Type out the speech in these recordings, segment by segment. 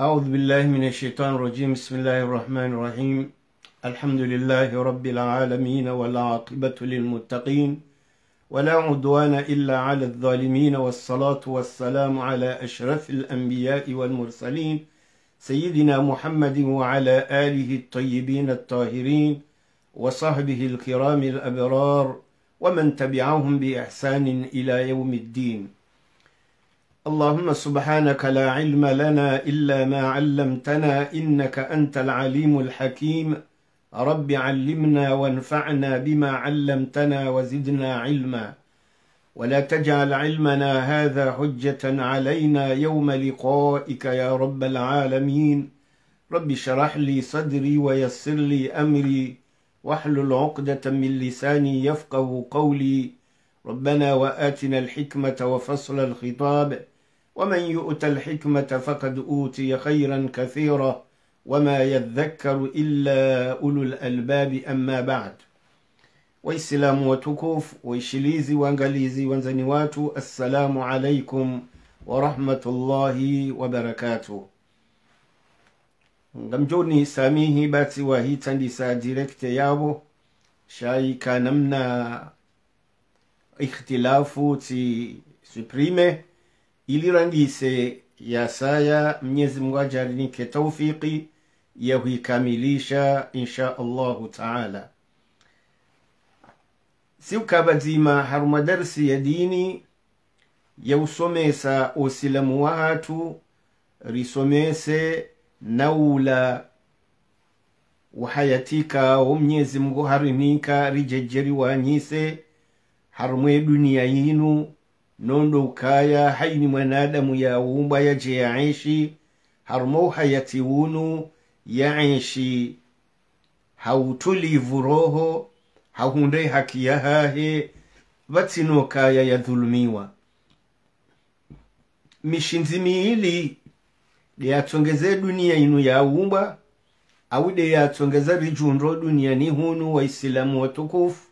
أعوذ بالله من الشيطان الرجيم بسم الله الرحمن الرحيم الحمد لله رب العالمين والعاقبة للمتقين ولا عدوان إلا على الظالمين والصلاة والسلام على أشرف الأنبياء والمرسلين سيدنا محمد وعلى آله الطيبين الطاهرين وصحبه الكرام الأبرار ومن تبعهم بإحسان إلى يوم الدين اللهم سبحانك لا علم لنا إلا ما علمتنا إنك أنت العليم الحكيم رب علمنا وانفعنا بما علمتنا وزدنا علما ولا تجعل علمنا هذا حجة علينا يوم لقائك يا رب العالمين رب شرح لي صدري ويسر لي أمري واحلل عقدة من لساني يفقه قولي ربنا وآتنا الحكمة وفصل الخطاب ومن يؤت الحكمة فقد أوتي خيرا كثيرا وما يذكر إلا أولو الألباب أما بعد وإسلام وتكوف وإشليزي وانغليزي وانزنواتو السلام عليكم ورحمة الله وبركاته غمجوني ساميه باتي وهي تنسى ديركت يابو شاي كانمنا اختلافو تي سبريمي ilira ya yasaya mwenyezi mungu ajarinike taufiki ya huikamilisha insha allahu taala siukabazima haruma darsi ya dini yausomesa osilamu wahatu risomese naula wahayatika wo mnyezi mngu harinika rijejeri wanyise harumwe dunia yinu nondo ukaya haini mwanadamu yaumba yaje yaishi harmou hayatiwunu yaishi hautulivu roho hahunde haki yahahe kaya yadhulumiwa mishinzi miili deyatsongeze dunia inu ya yaumba au deyatsongeza rijundro duniani hunu waislamu watukufu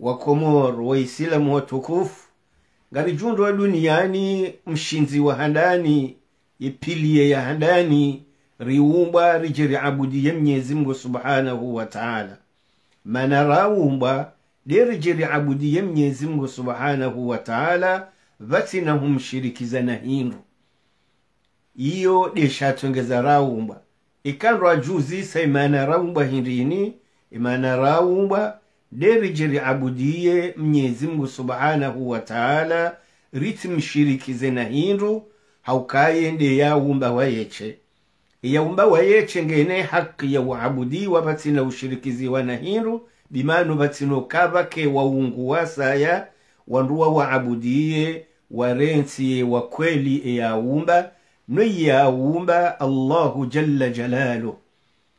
wakomoro waisilamu watukufu wa duniani mshinzi wa handani ipilie ya handani riumbwa rijiriabudiye mnyezi mngu subhanahu wa taala mana rawumbwa lirijiriabudiye mnyezi mngu subhanahu wa taala vatinahumshirikizana hindu iyo deshatongeza rawumbwa ikandwa juzi sa imana rawumbwa hindini imana rawumbwa devije liabudiye mnyezi mungu subhanahu wa taala mshirikize na hindu haukaye ndeyawumba wayeche wa wayeche ngene haki ya uabudiwa vatsina ushirikiziwa na hindu bimanu vatsinokavake waunguwa saya wanduwa waabudiye wa kweli eyawumba noiyawumba allahu jalla jalalu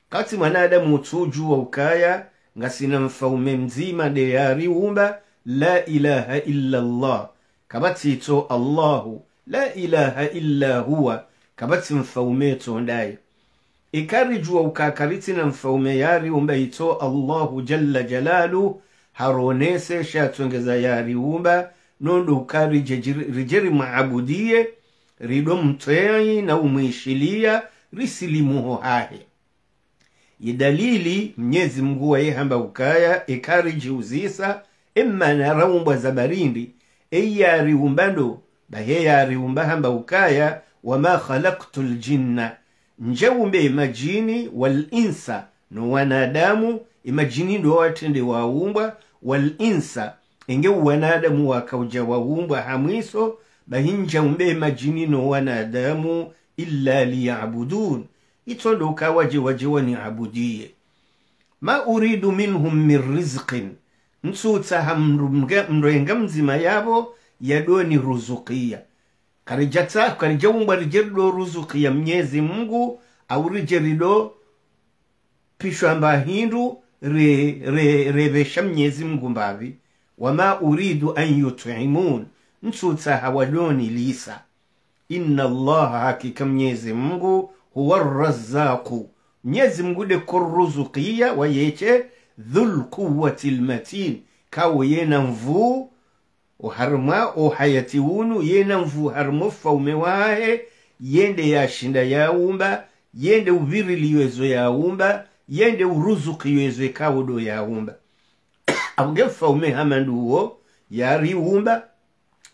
kati mwanadamu wa ukaya ngasina mfaume mzima deyariwumba la ilaha illa allah kabatsitso allahu la ilaha illa huwa kabati mfaume tsondaye ikarijuwa ukakaritsina mfaume yariwumba itso allahu jalla jalalu haronese shatsongeza yariwumba nondo ukarije rijeri maabudiye rido mtweyi na umwishilia risilimuho hahe idalili mnyezi mngu waihamba ukaya ekariji uzisa emmana raumbwa za barindi eyariumbando baheyariumba hamba ukaya wama khalaktu ljinna njaumbe imajini walinsa no wanadamu imajini ndo watende waumbwa walinsa enge wanadamu wakauja waumbwa hamwiso bahinjaumbe imajini no wanadamu illa liyabudun waji wajiwajiwa ni abudiye ma uridu minhum min rizqin ntsutsaha mrenga mzima yabo yadoa ni ruzukiya karija umbwa rije ruzukia ruzukiya mnyezi mungu au rijerido rido pishwamba hindu revesha re, mnyezi mungu mbavi wama uridu an yutimun ntsutsaha wadoni lisa inna allaha hakika mnyezi mungu huwa razzaqu mnyezi mngude koruzukiya wayeche dhul quwati lmatin kawo yena mvu uharma ohayati wunu yena mvu harmo faume wahe yende yashinda yaumba yende uviriliwezo yaumba yende uruzukiwezwe kawo do yaumba auge faume hamanduwo yariumba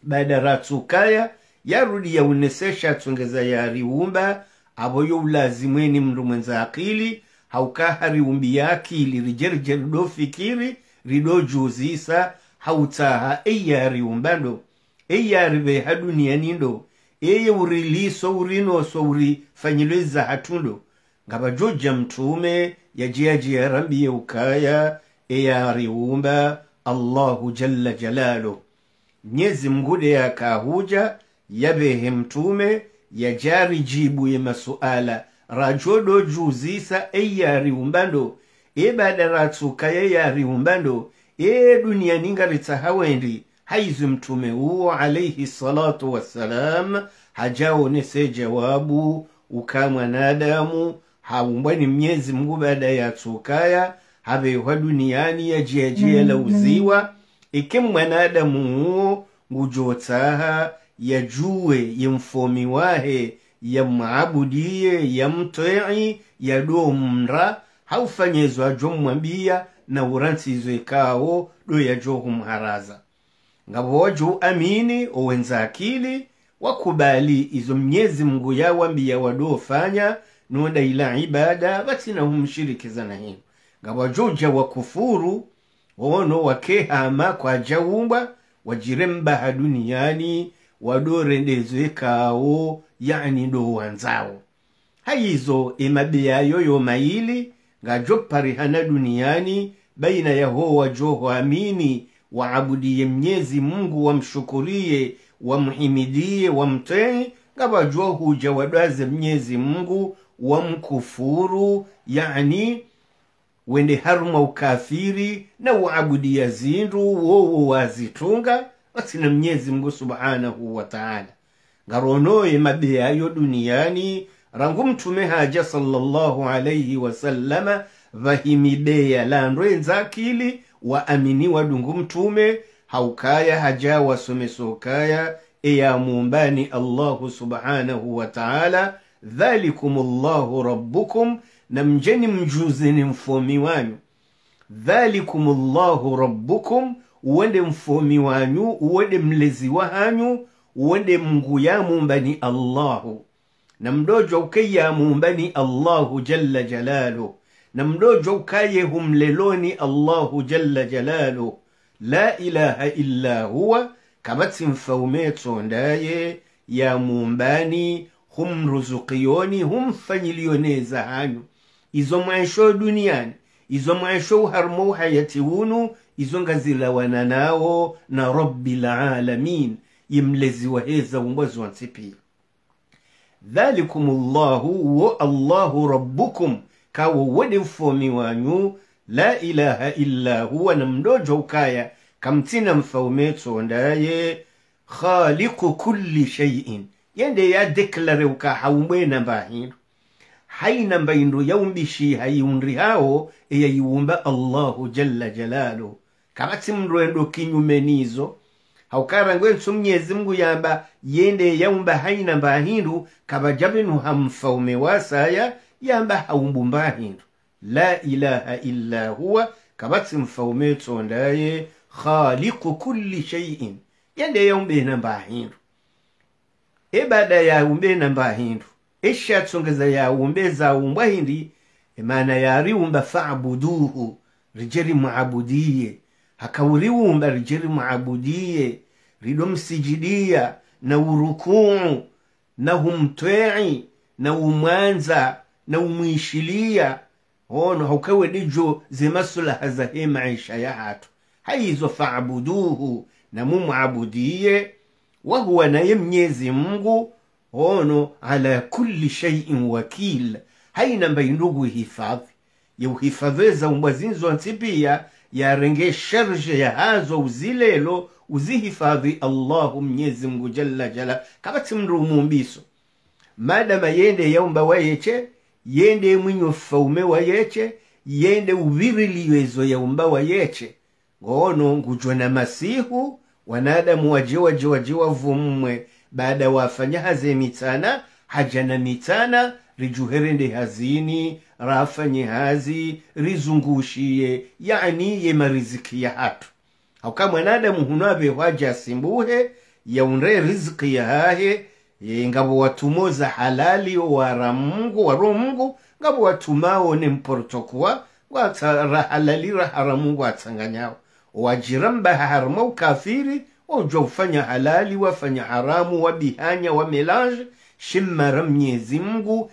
baada ratsukaya yarudi yaunesesha atsongeza yariumba aboyo ulazimweni mndu mwenza akili haukaha ya akili rijerije rido fikiri rido juzisa hautsaha eyari umbando eya veha dunianindo eye uriliso urinoso urifanyilweza hatundo ngabajoja mtume rambi rambiye ukaya riumba allahu jalla jalalo nyezi mngude yakahuja yavehe mtume yajari jibu ye masuala rajodo juzisa eyari umbando ebada ratsuka yeyari umbando e dunia ninga hawendi haizi mtume huo alaihi salatu wassalam nese jawabu nadamu haumbani mnyezi mngu baada ya tsukaya havehwa duniani la mm, mm. uziwa ike mwanadamu huo ngujotsaha yajue wahe yamuabudiye yamtei yaduo mra haufanyezwa mwambia na uransizwe kawo do yajo humharaza ngabo wajo amini owenza akili wakubali izo mnyezi mngu yawambiya wadofanya noda ila ibada vatina humshirikizana hino ngabo wakufuru wono wakehama kwa wajire mbaha duniani wadorendezwe kawo yani do wanzawo hayizo emabeya yoyo maili ngajoparihana duniani baina yahowa amini waabudiye mnyezi mungu wamshukurie wamhimidie wamtee huja wadwaze mnyezi mungu wamkufuru yani wende haruma ukafiri na waabudia zindu wowo wazitunga basi na mnyezi mungu subhanahu wataala ngaronoye mabeyayo duniani rangu mtume haja sallallahu alaihi wasallama vahimibeya landwenza akili waaminiwa dungu mtume haukaya haja wasomesokaya eyamumbani allahu subhanahu wataala dhalikum llahu rabbukum na mjeni ni mfomi wanyu dhalikum llahu rabbukum uwende mfomi wanyu uwende mlezi wanyu uwende mungu yamuumbani allahu na mdojwa ukeyamuumbani allahu jalla jalaluh na mdojwa ukaye humleloni allahu jalla jalaluh la ilaha illa huwa kabatsi mfaumetondaye yamuumbani humruzukiyoni humfanyiliyoneza hanyu izo mwaisho duniani izo mwaisho uharmo uhayati wunu izo ngazilawana nawo na rabbil alamin ye mlezi wa heza umbozi wa nsipi dhalikum llahu wo allahu rabbukum kawo wode mfomi wanyu la ilaha illa huwa na mdojo ukaya kamtina mfaume ndaye khaliku kulli shay'in yende ya deklare uka haumwena mbahindu haina mbaindu yaumbishi yiundri hawo eyayiwumba allahu jalla jalaluhu kaba tsimurwendo kinyume nizo haukarangwe nsumnyezi mngu yamba yende yaumba haina mbahindu kaba jabinu hamfaume wasaya yamba haumbu mbahindu la ilaha illa huwa kaba mfaume tsondaye khaliku kulli shay'in yende yaumbe yaumbena mbahindu ebada ya umbe yaumbena mbahindu eshatsongeza yaumbe zaumbwa hindi emana umba faabuduhu rijeri muabudiye hakawuriwumba rijeri rido msijidia na urukuu na humtwei na umwanza na umwishiliya ono haukawe dijo zemasulaha zahe maisha hatu haizo faabuduhu na mumwabudiye wahuwa naye mnyezi mngu hono ala kulli shaiin wakil hainamba indugu hifadhi yauhifadheza umbwazinzwa nsipiya yarengesha ya hazo uzilelo uzihifadhi allahu mnyezi mngu jalla jalla kabati mndu umumbiso madama yende yaumba wayeche yende mwinyo faume wayeche yende uviriliwezo yaumba wayeche ngono ngujwa na masihu wanadamu waje baada wafanya haze mitana hajana mitana rijuherende hazini rafanye hazi rizungushiye yani ya hatu hauka mwanadamu hunave hwaja asimbuhe yaunre riziki yahahe ye ngabo watumoza halali wara mungu waro mungu ngabo watumao ne mportokuwa watara halali ra haramungu atanganyawo wajiramba harama ukafiri wauja ufanya halali wafanya haramu wabihanya wamelange shimara mnyezi mungu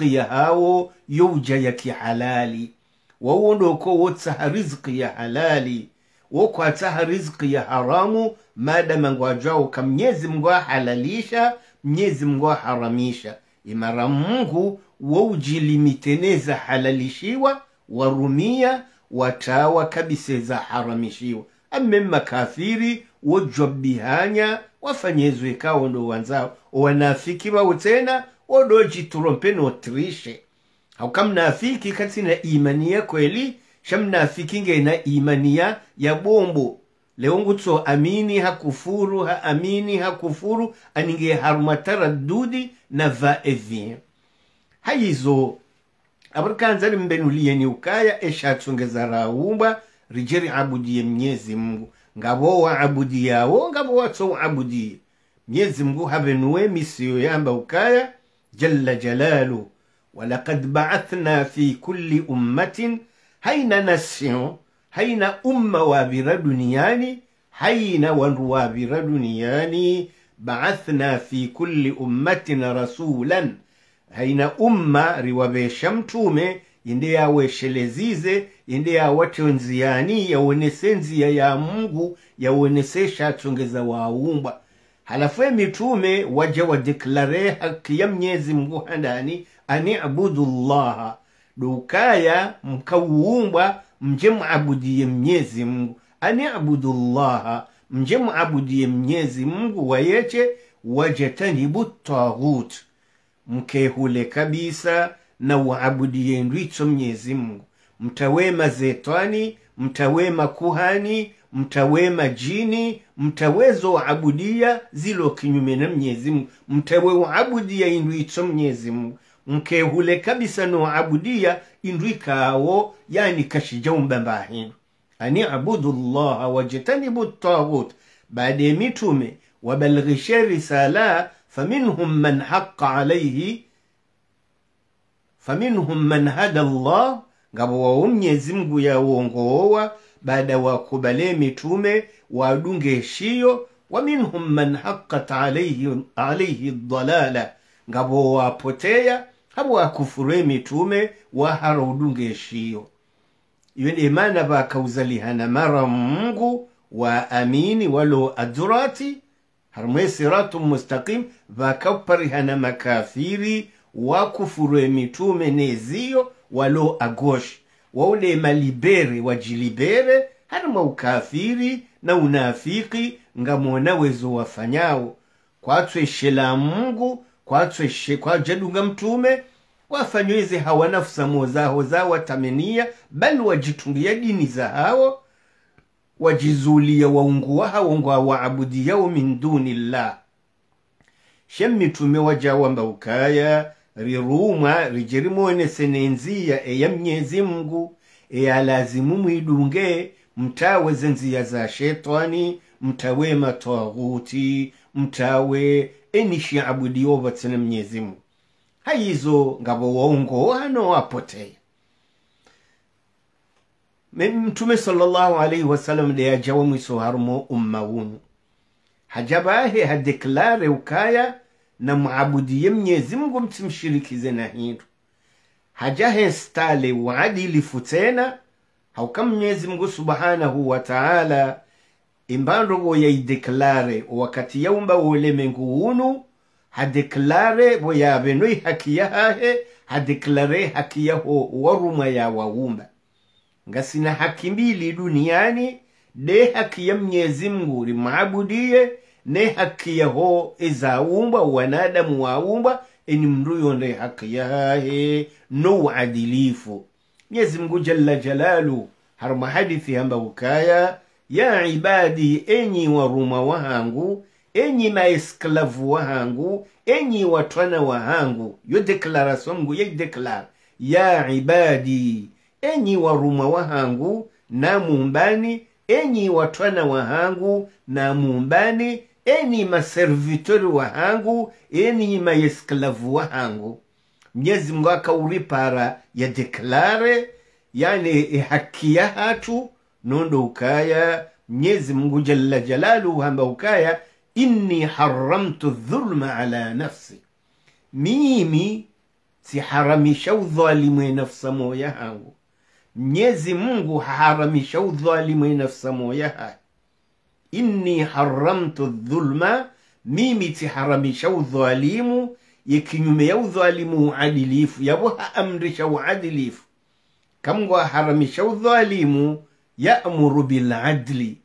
ya hawo yuja ya kihalali wawonoko wotsaha rizqi ya halali wokwatsaha rizqi ya haramu madama ngwajwawo mnyezi mngu mnyezi mngu imara mungu woujilimiteneza halalishiwa warumia watawa kabiseza haramishiwa ame makafiri wojwa bihanya wafanyezwe kawo ndo wanzao wanafiki wawo wodojiturompeni otirishe haukamnafiki kati na imani ya kweli shamnafikinge na imani ya ya bombo leongutso amini hakufuru haamini hakufuru aninge harumataradudi na va evien hayizo abarkanza limbenuliyeni ukaya eshatsongeza raumba rijeri abudiye mnyezi mngu ngabo waabudiyawo ngabo watso waabudiye mnyezi mngu havenuwe misiyo yamba ukaya جل جلاله ولقد بعثنا في كل أمة هين نسيون هين أمة وابرة دنياني هين وابرة دنياني بعثنا في كل أمة رسولا هين أمة riwabesha mtume inde yaweshelezize inde yawate nziani yaonese nzia ya mungu yaonesesha achongeza waumbwa halafu mitume waja wadeklare haki ya mnyezi mungu handani aniabudu llaha dukaya mkauumbwa mje muabudiye mnyezi mungu aniabudu llaha mje muabudiye mnyezi mungu wayeche wajetanibu taghut mkehule kabisa na waabudiye ndwicho mnyezi mungu mtawema zetani mtawema kuhani mtawe majini mtawe zoabudiya zilo kinyume na mnyezimungu mtawe waabudiya indu itso mnyezimungu mkehule kabisa noabudiya indu ikawo yani kashija umbamba hindu ani abudu llaha wajtanibu taghut ya mitume wabalghishe risala faminhum man haqa alaihi faminhum man hada llah ngabo wawo mnyezi mngu baada wakubalee mitume wadunge shiyo wa minhum man haqqat alaihi dalala ngabo wapoteya habo wakufure mitume wahara udunge shiyo iyo ni imana bakauzalihana mara mungu wa amini walo adurati harmwe siratu mustaqim vakaparihana makafiri wakufurwe mitume neziyo walo agoshi waulema libere wajilibere harima ukafiri na unafiki ngamona wezo wafanyao kwatsweshela mungu kwatsweshe kwajedunga mtume wafanyweze hawa nafsamo zaho zao watamenia bali wajitungia dini za hawo wajizulia waungu wahao ngwa waabudiyao min dunillah shemmitume wajawamba ukaya rirumwa rijerimwonese nenziya eya mnyezi mngu eyalazimu mwidunge mtawe zenziya za shetani mtawe matwaghuti mtawe enishiabudiwo vatsina mnyezi mungu hayizo ngabo waongo hano wapoteya mtume sallallahu alaihi wasallam deyajawa mwiso harumo umma wunu hajabahe hadeklare ukaya na mwabudiye mnyezi mungu hindu na hilo hajahestale uadilifu tena hauka mnyezi mungu subhanahu wa taala imbando woyaideklare wakati yaumba wolemengu unu hadeklare woyavenoi ya hahe hadeklare hakiyaho waruma ya waumba ngasina haki mbili duniani de haki ya mnyezi mngu rimwabudiye ne haki yaho ezaumba wanadamu waumba eni mnduyo ne haki yahe no uadilifu mwenyezi mungu jalla jalalu haruma hadithi hamba ukaya ya ibadi enyi waruma wahangu enyi maesklavu wahangu enyi watwana wahangu yo deklarasio mungu ya ibadi enyi waruma wahangu namumbani enyi watwana wahangu namumbani enyi maservitori wahangu enyi wa wahangu mnyezi mungu akauripara ya deklare yani e haki ya hatu nondo ukaya mnyezi mungu jalla jalalu hamba ukaya inni haramtu dhulma ala nafsi mimi siharamisha udhalimu nafsa moya hangu mnyezi mungu haharamisha udhalimu nafsa moya haki inni haramtu dhulma, mimi tiharamisha udhalimu, yekinyumeya ya udhalimu uadilifu, yabo haamrisha uadilifu. Kamgwa haramisha udhalimu, yaamuru biladli,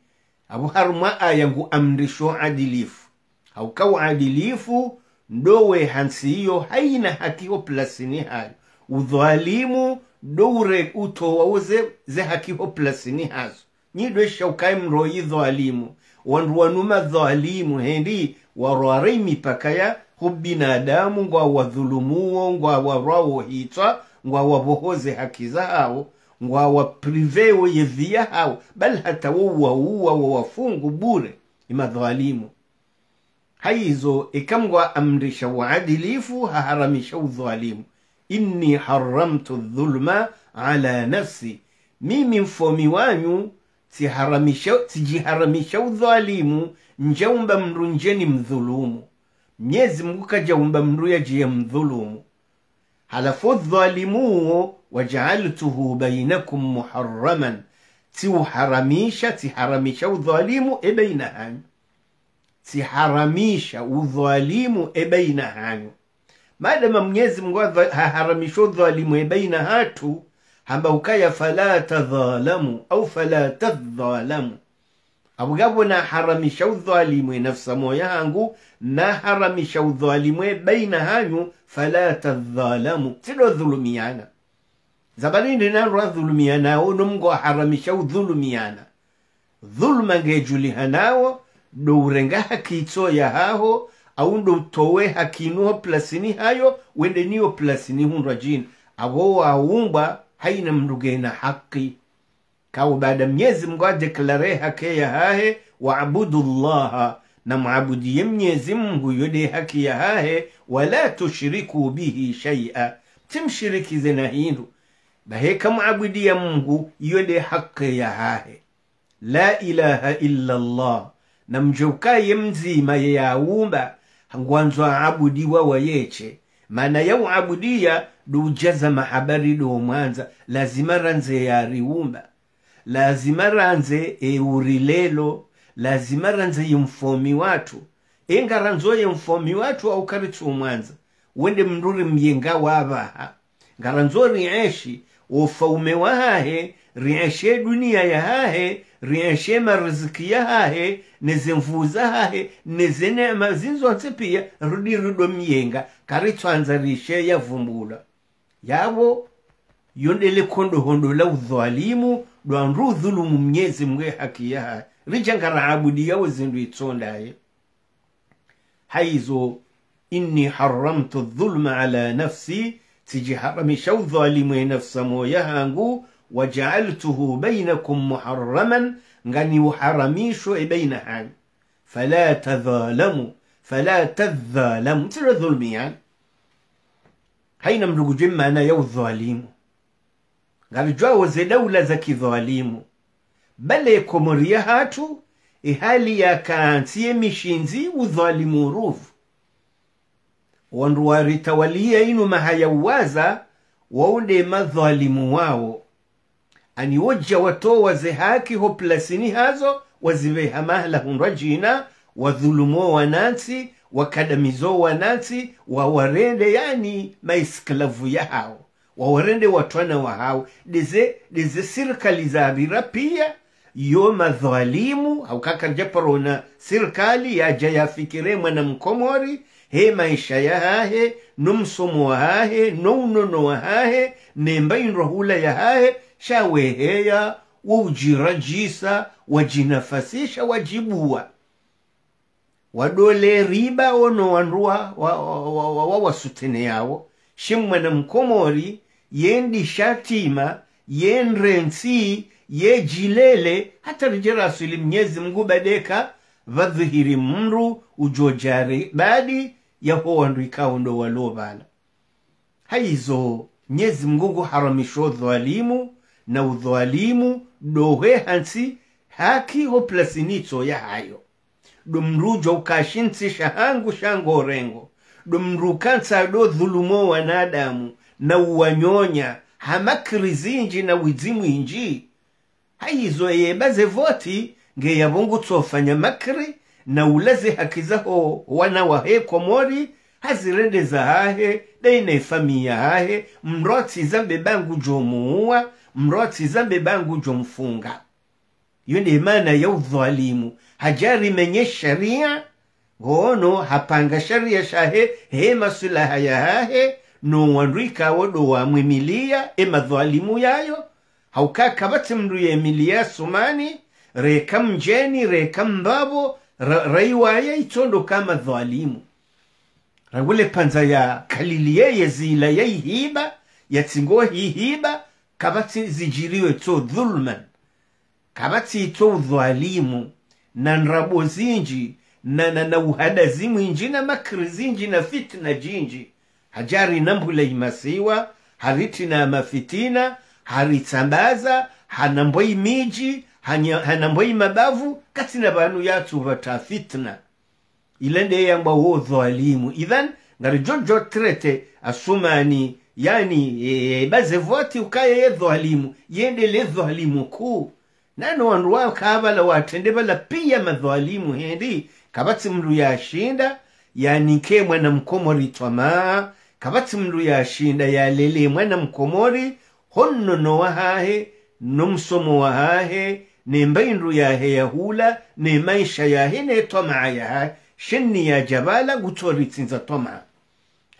abo haruma ayangu amrisha uadilifu. Hauka uadilifu ndowe hiyo haina hakiho plasini hayo udhalimu doure utowa uze ze hakiho plasini hazo nyidwe shaukai mroyi dhalimu wanruwanuma dhalimu hendi warware mipaka ya hubinadamu ngwa wadhulumuo ngwa hitwa ngwa wabohoze haki zaao ngwa wapriveo yedhiya hao bal hata wowauwa wawafungu bure imadhalimu haizo ikamgwa amrisha uadilifu haharamisha udhalimu inni haramtu dhulma ala nafsi mimi mfomi wanyu sijiharamisha udhalimu njaumba mndu njeni mdhulumu mnyezi mungu kajaumba mndu yajiye mdhulumu halafu udhalimuwo wajaaltuhu bainakum muharaman tiuharamisha tiharamisha udhalimu ebaina hanyu tiharamisha udhalimu ebaina hanyu maadama mnyezi mgu haharamisha udhalimu ebaina hatu hamba ukaya fala tadhalamu au fala tadhalamu na haramisha udhalimwe nafsa moya hangu naharamisha udhalimwe baina hanyu fala tadhalamu sido dhulumiana zabali ndinarwa haramisha udhulumiana dhulma ngejuli hanao do dourenga hakitso haho au towe hakinuo plasini hayo wende niyo plasini hundwa jini abo haina mrugeina haqi kawo baada mnyezi mngu adeklare ya hahe waabudu llaha na mwaabudie mnyezi mngu yode haki ya hahe wala tushiriku bihi shaia timshirikize na hindu baheka mwabudia mngu yode haki ya hahe la ilaha illa llah na mjeukaye mzima umba hangwanzwa abudiwa wayeche mana yauabudiya duujaza mahabari doomwanza lazima ranze yariwumba lazima ranze eurilelo lazima ranze yimfomi watu enga ranzo yimfomi watu mwanza wende mnduri myenga wavaha ngaranzo rieshi wofaume wahahe rieshe dunia hahe rienshema riziki hahe nezemvuza hahe nezenema zinzonse piya rudirudo miyenga karitswanza rishe yavumbula yavo yondele kondohondola udhwalimu lwandu udhulumu mnyezi mwe haki yahaye richangaraabudiya zindu itsondaye haizo inni haramtu dhulma ala nafsi tijiharamisha udhalimu enafsa moya hangu wajaaltuhu bainakum muharaman nganiuharamishwe baina hani fala tadhalamu fala tadhalamu tira dhulmi yani haina mlugujwe maana ya udhalimu ngavijwawoze daula za kidhalimu bale komoria hatu ihali e yakaansiye mishinzi udhalimu ruvu wandu waritawalia inu mahayauwaza waunde madhalimu wao aniwoja watoo waze haki hoplasini hazo waziveha mahlahun rajina wadhulumo wanansi wakadamizo wanansi wawarende yani maisklavu ya hao wawarende watwana wa hao deze deze sirkali za rira pia yo madhalimu haukakarja parona sirkali yaja yafikire mwanamkomori he maisha yahahe nomsomo wahahe nounono wahahe ya yahahe shaweheya waujirajisa wajinafasisha wajibua wadole riba ono wanduwa wawasutene wa, wa, wa, yawo shimmana mkomori yendi shatima yenrensi yejilele hata rijerasuli mnyezi mngu badeka vadhihiri mndu ujojari badi yaho wandu ikaundo walovala haizo mnyezi mngu haramisho dhalimu na udhalimu dohe hansi haki plasinitso ya hayo domrujwa ukashinsisha hangu shangorengo kansa do dhulumo wanadamu na uwanyonya hamakiri zinji na wizimu inji haizo yebaze voti ngeyavungu tsofanya makri na ulaze haki zaho wana wahe komori hazirendeza hahe dainefamiya hahe mrotsi zambe bangu jomuuwa zambe bangu jomfunga iyo ndi maana ya udhalimu hajari menye sharia ngono hapanga sharia shahe he masulaha wodo nowandu mwimilia e madhalimu yayo haukaka vati mndu emilia sumani reka mjeni reka mbavo ra, raiwaya itondo kama dhalimu rangule panza ya kalili yeye zila yaihiba yatsingohihiba kabatsi zijiriwe tso dhulman kabatsi tso dhalimu na nrabo zinji na, na, na uhada zimwinji na makri zinji na fitna jinji hajari nambula imasiwa haritina mafitina haritsambaza hanamboi miji hanamboi mabavu na banu yatsu vata fitna ilende yangwa wo dhalimu idhan ngari trete asumani yani e, baze voti ukaye dhalimu yendele dhalimu kuu nano wandu wakabala watende bala pia madhalimu hendi kabatsi mndu yashinda ke mwana mkomori twamaa kabatsi mndu yashinda yalele mwana mkomori honnono wahahe nomsomo wahahe ne mbaindu yahe yahula ne maisha yahe ne twamaa yahahe ya jabala gutoritsinza twamaa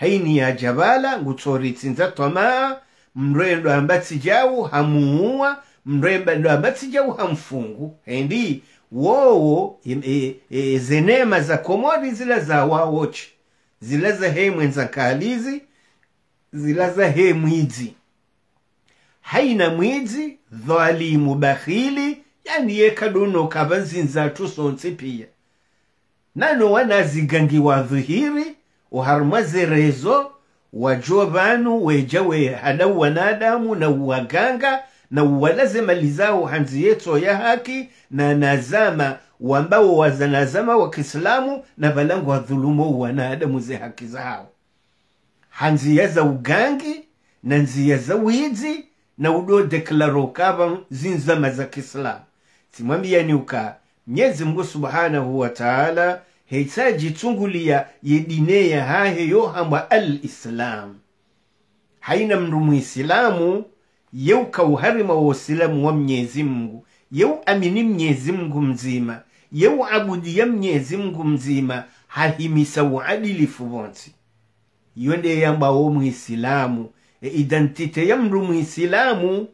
haini ya javala ngutsoritsinza twamaa mrwendo ambatsijau hamuua mrwendo ambatsijau hamfungu endi wowo e, e, e, zenema za komodi zila za wawochi zila za hemwenza nkalizi zila za he mwidzi haina mwidzi dhalimu bakhili yani yekaduno kava nzinzatu sonsi pia nano wanazigangiwa dhuhiri uharumwa zerezo wajo vanu weja wehana wanadamu na uwaganga na walazemalizao hanzi yeto ya haki na nazama wambao wazanazama wa kiislamu na valangu wadhulumu wanadamu ze haki zao hanziya za ugangi na nziya za wizi na deklaro kava zinzama za kiislamu simwambiyani uka mnyezi mngu subhanahu wataala taala heisajitsungulia yedine ya hahe yohamba al islam haina mndu muisilamu yeu wa usilamu wa mnyezi mngu yeu amini mnyezi mngu mzima yeu abudiya mnyezi mngu mzima hahimisa uadilifu vonsi iyo nde yamba wo muisilamu e identite ya mndu muisilamu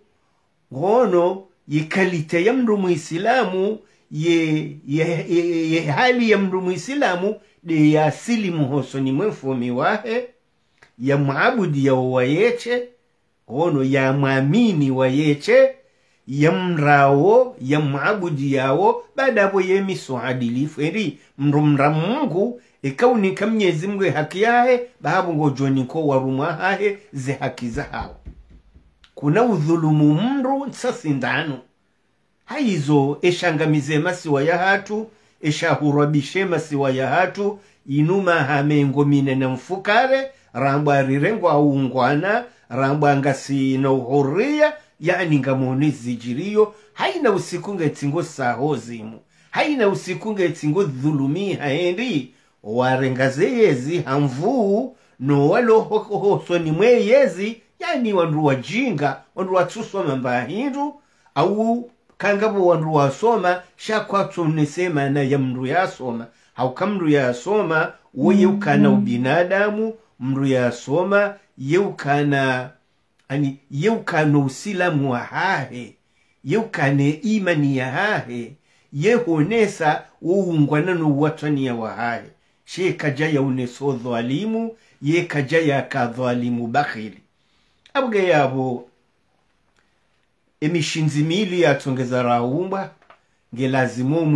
gono yikalite ya mndu muisilamu ye, ye, ye, ye hali ya mndu muislamu de ya asili muhosoni mwefomi wahe ya maabudi ya wayeche ono ya mwamini wayeche ya mrawo ya maabudi yawo badapo ye adilifu eri mndu mra mungu ikaunika mnyezi mngu haki yahe bahabu ngojoniko warumwa hahe ze haki zahawo kuna udhulumu mndu nsasindano haizo eshangamize masiwa ya hatu eshahurwabishe masiwa ya hatu inuma hamengo minene mfukare rambwa rirengwa aungwana rambwa ngasina uhuria yani ngamoni zijiriyo haina usiku ngetsingo saho zimu haina usiku ngetsingo dhulumi haendi warengaze yezi hamvuu nowalohosoni mwe yezi yani wandu wajinga wandu watsuswa mambahindu au kanga wandu wasoma shakwatso nisema na ya mndu yasoma hauka mndu yasoma woye mm-hmm. ukana ubinadamu mndu yasoma yeukana ukana ani ye usilamu wa hahe ye ukane imani ya hahe yehonesa honesa woungwana no watania wa hahe she kaja ya uneso dhalimu ye kadhalimu bakhili abwe yabo emishinzi mili yatsongeza raumba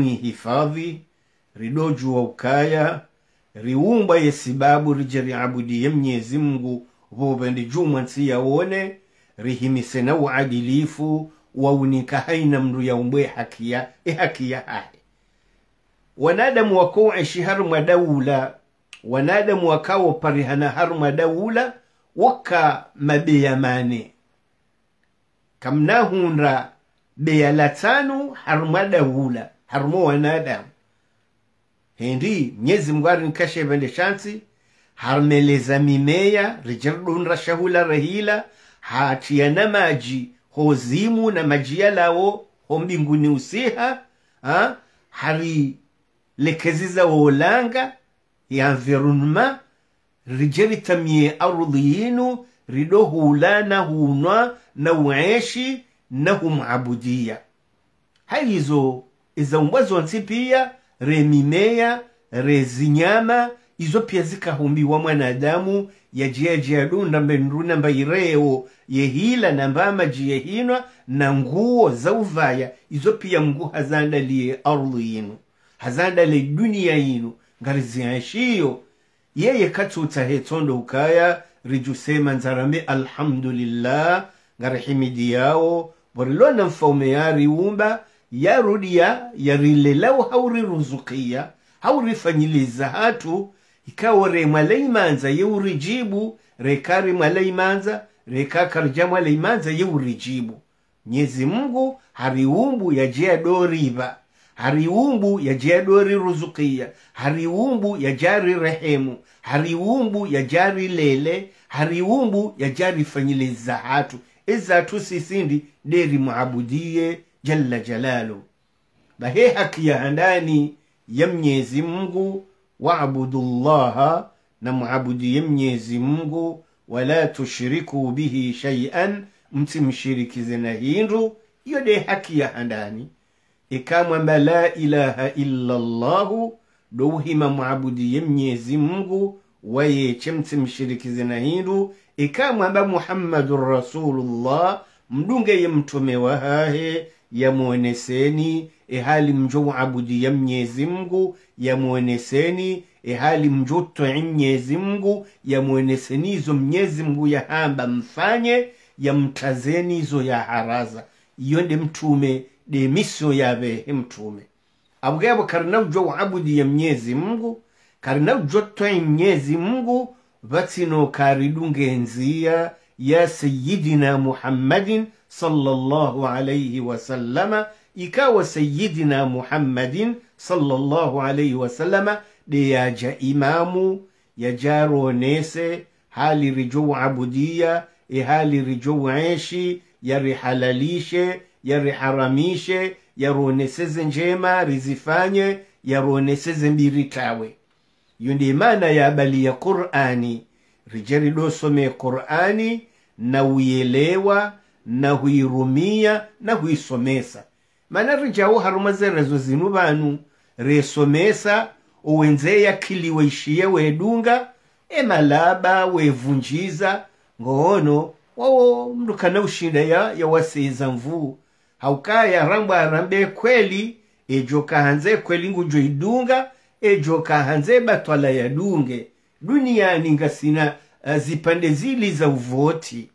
ihifadhi ridoju wa ukaya riumba yesibabu rije riabudiye mnyezi mngu vovende jumwa nsi yawone rihimise na uadilifu waunika haina mndu yaumbwe hakia ehakia hahe wanadamu wakoueshi haru daula wanadamu wakawo parihana haru daula waka mabeyamane kamnahunra beyalatanu harumadahula harmo wanadamu hendi nyezi mngwari nkashe bende shansi harmeleza mimeya rijardunra shahula rahila haachiyana maji hozimu na maji yalawo ho mbinguni usiha ha? hari lekeziza wolanga ya environnement rijeritamie ardhi yinu riɗo hulana hunwa na ueshi na humwabudia haizo iza umbwa zonsi pia rezinyama izo pia zikahumbiwa mwanadamu yajiyajiadunda mbendruna mbaireo yehila nambama jiyehinwa na nguo za uvaya izo pia mngu hazandalie ardhi yinu hazandale dunia yinu ngariziyanshiyo yeye katuta hetondo ukaya rijusema nzarame alhamdulillah ngarihimidi yawo borilona mfaume yariumba yarudia yarilelau hauriruzukiya haurifanyiliza hatu ikawo remwalaimanza yeurijibu rekari mwalaimanza rekakarja mwalaimanza yeurijibu nyezi mungu hariumbu yajia doriva hariumbu yajia dori ruzukiya hariumbu yajari rehemu hariumbu yajari lele hari umbu yajarifanyile hatu izatu sisindi deri mwabudiye jalla jalalu bahe haki ya handani ya mnyezi mngu waabudullaha na muabudiye mnyezi mngu wala tushiriku bihi shaian mshiriki na hindu yode de haki ya handani ikamwamba la ilaha illa llahu douhima mwabudiye mnyezi mngu wayeche mtsimshirikize na hindu ikamwamba muhammadun rasulullah mdunge ye mtume wahahe hahe yamuoneseni ehali mjo abudi ya mnyezi mngu yamuoneseni ehali mjo mnyezi mngu yamuoneseni izo mnyezi mngu yahamba mfanye yamtazeni izo ya haraza iyo nde mtume de misio yavehe mtume abwabo karina ujo ya mnyezi mngu kari naujotwaye mnyezi mungu vatsino kari dungenziya ya sayidina muhammadin sallallahu alaihi wasallama ikawa sayidina muhammadin sallallahu alaihi wasallama ɗe yaja imamu yaja ronese hali rijou abudiya e rijou eshi yarihalalishe yariharamishe yari yaroneseze njema rizifanye yaroneseze mbiri tawe iyo ndiye maana ya abali ya qur'ani rijali losomee qur'ani na uyelewa na huirumia na huisomesa mana rijawo haruma zinu vanu resomesa owenzeya khili weishiye wedunga emalaba wevunjiza ngoono wawo mndu kana ushinda ya yawaseiza mvuu haukaya rambwa arambe kweli ejo kweli ngujo idunga ejo kahanze batwala yadunge duniani ngasina eh, zipande zili za uvoti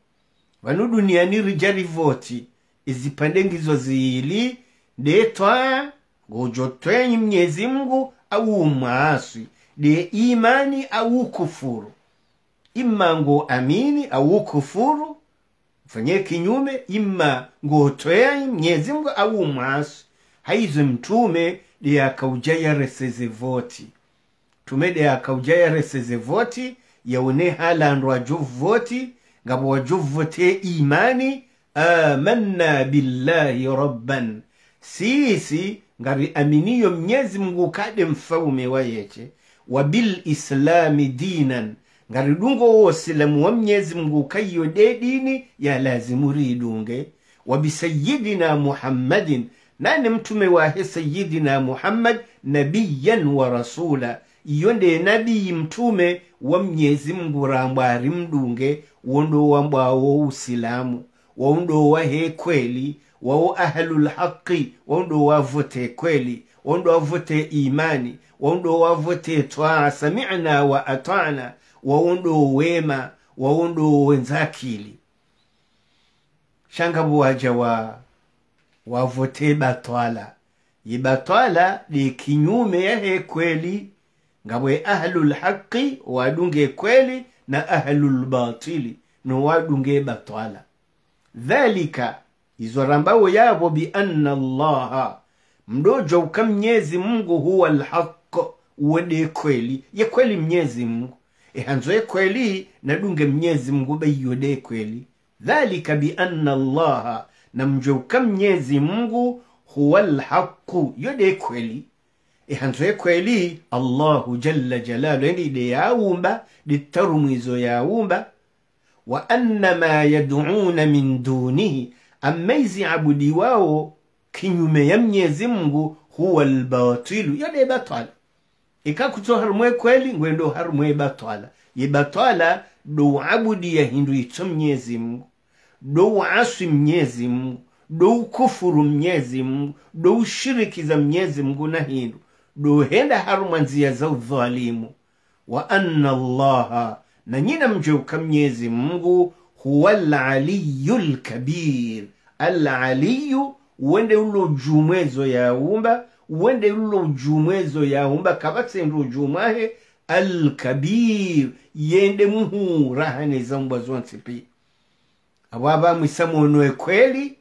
vanu duniani rijali voti izipande ngizo zili detwa ngojotwenyi mnyezi mngu au umwaswi de imani au kufuru ima ngo amini au kufuru fanye kinyume imma ngotwenyi mnyezi mngu au umwaswi haizo mtume de reseze voti tume de yakhaujayarese zevoti yaune voti ajuvvoti ngabo vote imani amanna billahi rabban sisi ngari aminiyo mnyezi mngu kade mfaume wa wa wabil islami dinan ngari dungo silamu wa mnyezi mngu kayo dedini ya lazimuri dunge wa muhammadin nane mtume wahe sayidina muhammad nabiyan wa rasula iyo ndeye nabiyi mtume wa mnyezi mngu rambwari mdunge wondowa mbwawo usilamu waundowa he kweli wao ahlulhaqi waundowa vote kweli waundowa vote imani waundowa vote twaa samina wa atana waundo wema waundo wenzakili shangabo wavote batwala yibatwala ni kinyume yahe kweli ahlul haqi wadunge kweli na batili no wadunge batwala dhalika izorambao rambawo bi anna allaha mdojo uka mnyezi mungu huwa lhaqo uwede kweli ye kweli mnyezi mungu ehanzoe kweli nadunge mnyezi mungu beiyode kweli dhalika anna allaha na mjeuka mnyezi mungu huwa lhaqu yode kweli ihanto e, kweli allahu jalla jalalu endi ide yawumba dittarumwizo yawumba wa anna ma yaduuna min dunihi ammaizi abudi wao kinyume ya mnyezi mungu huwa lbatilu yode batala ikakuto e, harumwe kweli ngwendo harumwe batala yebatala do abudi ya hindu ito mnyezi mungu do uasi mnyezi mungu do ukufuru mnyezi mungu do za mnyezi mungu na hindu do henda harumwa nzia za udhalimu wa anna allaha na nyina mjeuka mnyezi mungu huwa alaliyu lkabir alaliyu wende ulo jumwezo yaumba wende ulo jumwezo yaumba kavatsendu ujumwahe alkabir yende muhu rahaneza mubwazwa nsipi awaba mwisamuunu ekweli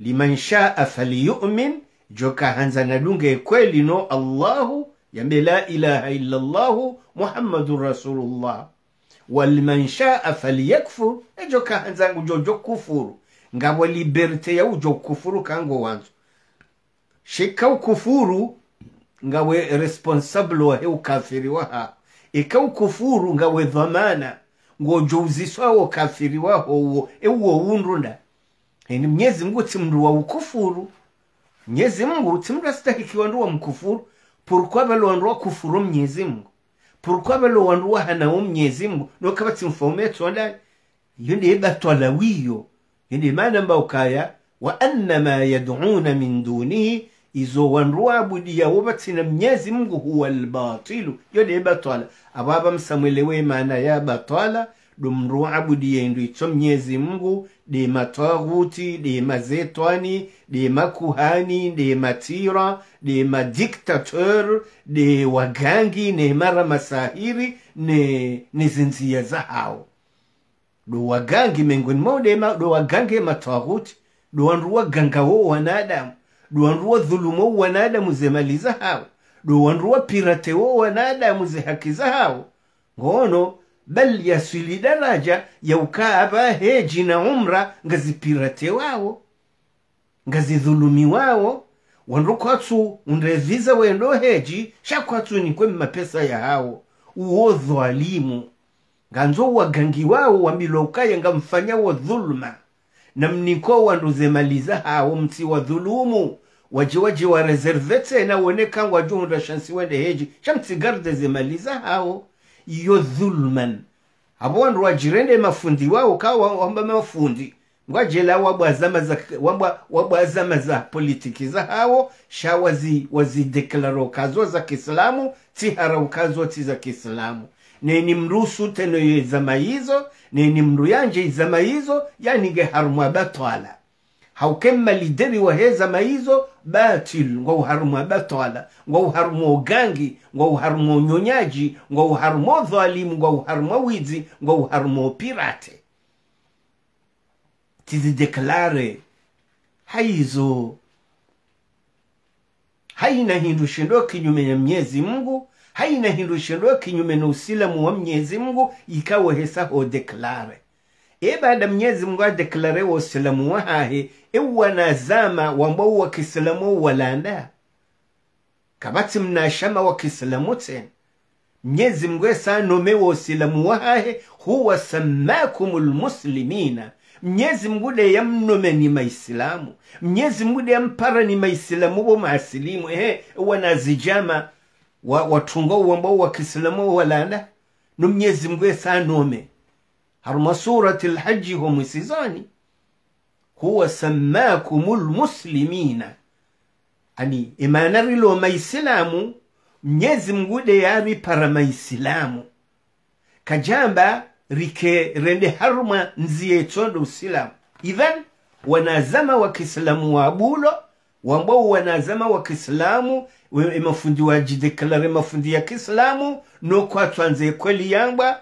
limansha shaa falyumin joka hanza nadunga ekweli no allahu yambe la ilaha illallahu muhammadun rasulullah waliman shaa falyakfur ejoka hanzangu jojo kufuru ngawa liberte ujo kufuru kango wanzo shika ukufuru ngawe responsable wa wahe ukafiri waha ika ukufuru ngawe dhamana ngojo uziswa wokafiriwa howo euwounrunda and mnyezi mungu timndu wa ukufuru mnyezi mungu timndu asitakikiwa ndu wa mkufuru purukwa belo ndu wa kufuru mnyezi mungu purukwa belo ndu wa hanawo mnyezi mungu nokaba timfaume tonda yonde batwala wiyo yonde mana mbaukaya wa annama yad'una min dunihi izo wanruwabudiya wubatsina mnyezi mungu huwa lbatilu yode batwala msamwele we maana ya batwala dumruwabudiya indu icho mnyezi mungu de matwaghuti de mazetwani de makuhani de matira de madiktator de wagangi ne mara masahiri ne, ne zinzia za do wagangi mengoni mao do wagange matwaghuti do wo wanadamu duwanruwa dhulumo wanadamu ze mali zahawo duwanruwa piratewo wanadamu ze haki zahawo ngono bal yaswili daraja yaukaba heji na umra ngazipirate wawo ngazidhulumi wawo wandu kwatsu undreviza wendo heji shakwatsu nikwe mapesa hawo uwo dhwalimu nganzo wagangi wawo wamiloukaya ngamfanyawo dhuluma namnikowa wanduzemaliza hao mti wa dhulumu waje waje warezerve tena wone kangwa ju mndu shansi wende heji shamtsigarde zemaliza hao iyo dhulman abo wandu wajirende mafundi wao kawa wamba mafundi ngwajela wabwazama za wabwa za politiki za hawo sha wazi deklaro kazo za kiislamu tiharaukazo ti za kiislamu mrusu teno yezama neni nenimru yanje izama yizo yanige harumwa batwala haukemma lideri wahezama hizo batil ngwauharumwa batwala ngwauharumwa ugangi ngwauharumwa unyonyaji ngwauharumwa udhalimu ngwauharumwa wizi pirate tizi deklare haizo haina hindu shindo kinyume ya mnyezi mngu hainahindushirio kinyume na usilamu wa mnyezi mungu ikawo hesa hodeklare e baada mnyezi mungu adeklare wa usilamu wahahe ewanazama wambau wa kisilamu walanda kabati mnashama wa kisilamu tena mnyezi mngu esanome wa usilamu wahahe huwa samakum lmuslimina mnyezi mgude yamnome ni maisilamu mnyezi mgude yampara ni maisilamu bo maasilimu ehe wanazijama kisilamu wa wakisilamo no mnyezi mgwe sanome haruma surati lhaji homwisizani huwa sammakumul muslimina ani rilo maisilamu mnyezi mgude para maisilamu kajamba rike rende haruma nziyetsondo usilamu idhan wanazama wa abulo wambao wanazama kisilamu wa wajideklarare mafundi ya kiislamu twanze kweli yangwa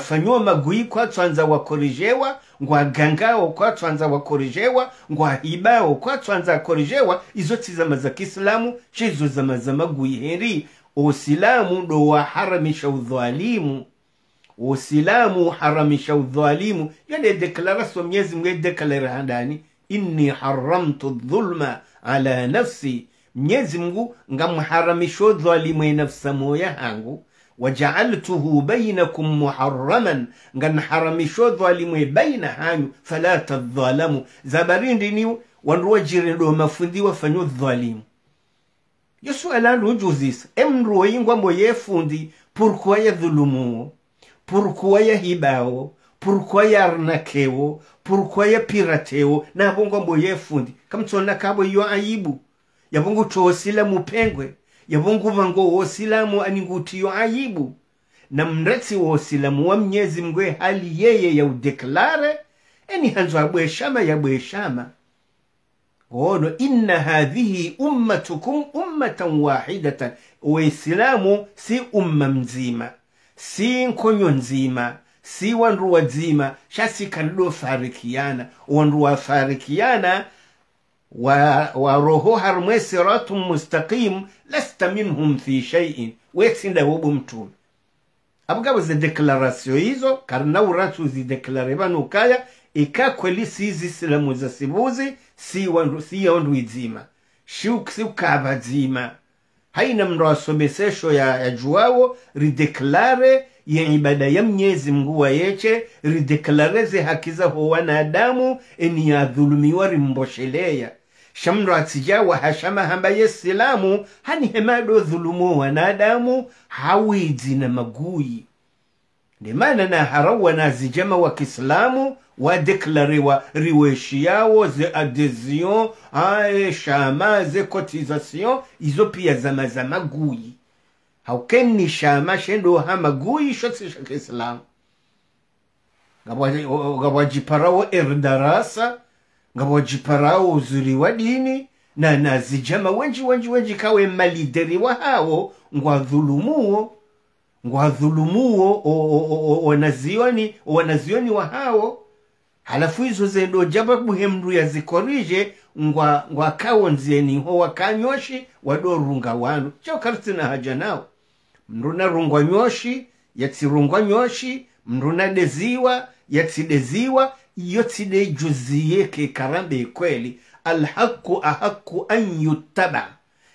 fanywa magui kwatwanza wakorijewa ngwagangawo kwatwanza wakorijewa ngwahibawo kwatwanza korijewa izo tiza maza kiislamu chizo za maza magui heri usilamu ndo haramisha udhalimu usilamu haramisha udhalimu yadedeklaraswa mwe deklarahandani inni haramtu dhulma ala nafsi mnyezi mngu ngamharamisho dhalimwe nafsa moya hangu wajaaltuhu bainakum muharaman nganharamisho dhalimwe baina hanyu fala tadhalamu zabarindi niwe wanruwajiredo mafundi fanyo dhalimu yesu alanrujuzisa emruoyingwa moyefundi purkuwa ya dhulumuo purkuwa ya hibawo purkuwa ya arnakewo purkuwa ya pirateo navongwa yefundi kamtsona kabo yo ayibu yavonguti wosilamu pengwe yavonguva ngo wosilamu aningutiyo ayibu na mretsi wa wosilamu wa mnyezi mgwe hali yeye ya udeklare eni hanzo abweshama yabweshama ono inna hadhihi ummatukum ummatan wahidatan waisilamu si umma mzima si nkonyo nzima si wandu wadzima shasikanido farikiana wandu wafarikiana warohoha rumwe siratun mustaqim lasta minhum fi shay'in wetsinda mtu mtume abugabo zideklarasio hizo karnauratu za sibuzi si sizisilamu zasibuzi siyaondu izima zima haina mndo asomesesho ya, ya juwawo rideklare ya ibada ya mnyezi mguwa yeche rideklareze haki zaho wanadamu eniyadhulumiwa rimbosheleya hashama hamba wahashamahamba silamu hemado dhulumu wanadamu hawidzi na maguyi ndimana na harawa zijama wa kiislamu wadeklariwa riweshi yawo ze adezion shama ze cotisation izo pia zama za maguyi haukenni shama shendo ha maguyi shotsi sha kiislamu ngabwajiparawo erdarasa ngawajiparao uzuri wa dini na nazijama wenji wenji wenji kawe malideri wa hao ngwadhulumuo ngwadhulumuo wanazioni wanazioni wa hao halafu hizo zendo jaba buhemru yazikorije ngwa ngwakawo ho wakanyoshi wadorunga wanu na haja nao mruna rungwa nyoshi yatsirungwa nyoshi mruna deziwa yatsideziwa iyo tsile juzi yake karambe kweli alhaku ahaku an ye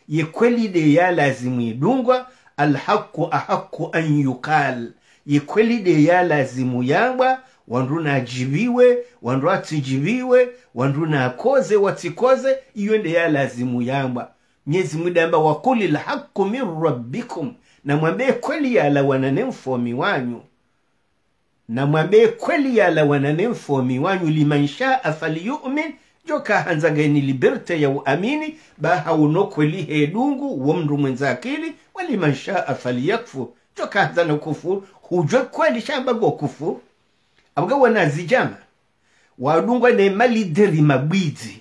yekweli de ya lazimu idungwa alhaku ahaku an yukal yekweli de ya lazimu yangwa wandu jibiwe wandu atijibiwe wandu nakoze watikoze iyo nde ya lazimu yangwa myezi wa wakuli lhaku min rabbikum namwambie kweli la nemfomi wanyu na mwabe kweli yala wanane mfomi wanyu limansha yu'min joka gaini liberte ya uamini bahauno kweli hedungu womndu mwenzakili afali yakfu joka na kufuru hujwe kweli shamba kwa kufuru abuga wanazijama wadungwa ne mabizi mabwizi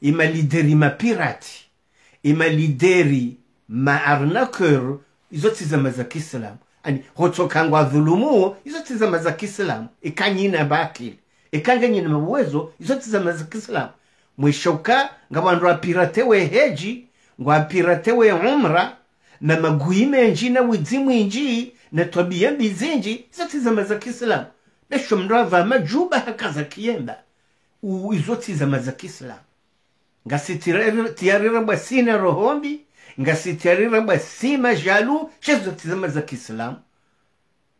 imalideri mapirati imalideri maarnaker izotizama za kiislamu ani hotsokangwa dhulumuo izo tizama za kiislamu ikanyina baakili ikanganyina mabuwezo izo tizama za kiislamu mwishauka nga wandu apiratewe heji ngo apiratewe umra na maguimenji na widzimwinji na twabia mbizinji izo tizama za kiislamu besho mndu ava majuba haka za kiyemba izo tizama za tiarira ngasitiyarira bwasina rohombi ngasitarira si majalu chezo tizama za kiislamu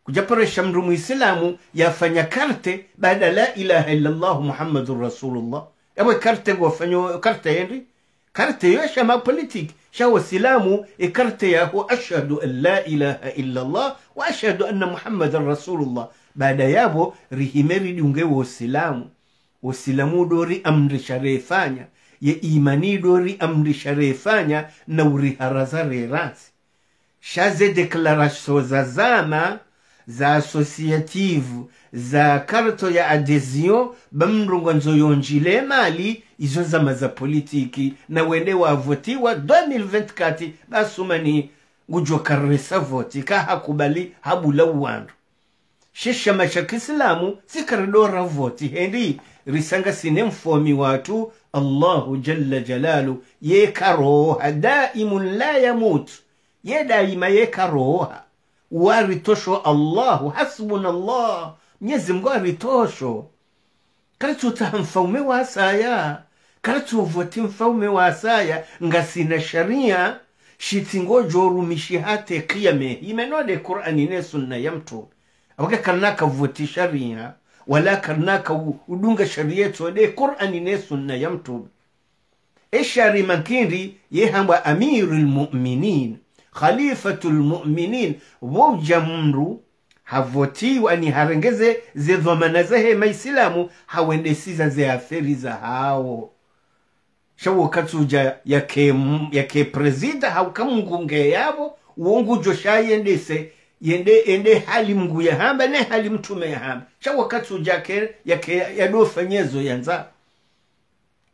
kujaporesha mndu muislamu yafanya karte baada la ilaha illallah muhammadun rasulullah yawe karte wafanya karte yendi karte yosha ma politiki sha wasilamu ikarte e hu ashhadu an la ilaha illallah wa ashhadu anna muhammadan rasulullah baada yavo rihimeri silamu wasilamu wasilamu dori amri refanya ye imanidori sharefanya na uriharazarerasi shaze declaraso za zama za associative za karto ya adhesion bamrungwa yonjile mali izo zama za politiki na wene wavotiwa 2024 basumani karresa voti kahakubali habula uwandu shesha macha kiislamu sikaridora voti hendi risanga sine mfomi watu allahu jalla jalalu yekaroha daimun la yamut ye daima yekaroha waritosho allahu hasbuna allah mnyezi mngu aritosho karitutaha mfaume wa asaya karituvoti mfaume wa asaya ngasina sharia shitingo jorumishi hate kiyame imenode qur'ani ne sunna yamtu abaka karna kavuti sharia wala karnaka udunga shariye tode qur'ani ne sunna yamtub ishari e mankindi yehamba amirul mu'minin khalifatul mu'minin woja mru havotiwa ni harengeze zedhomana zehe maisilamu hawendesiza ze aferi za hao katuja yake, yake prezida haukamungunge yavo uwongujo shayendese yende ende hali mngu yahamba ne hali mtume yahamba cha wakati ujake yake yadofanyezo yanza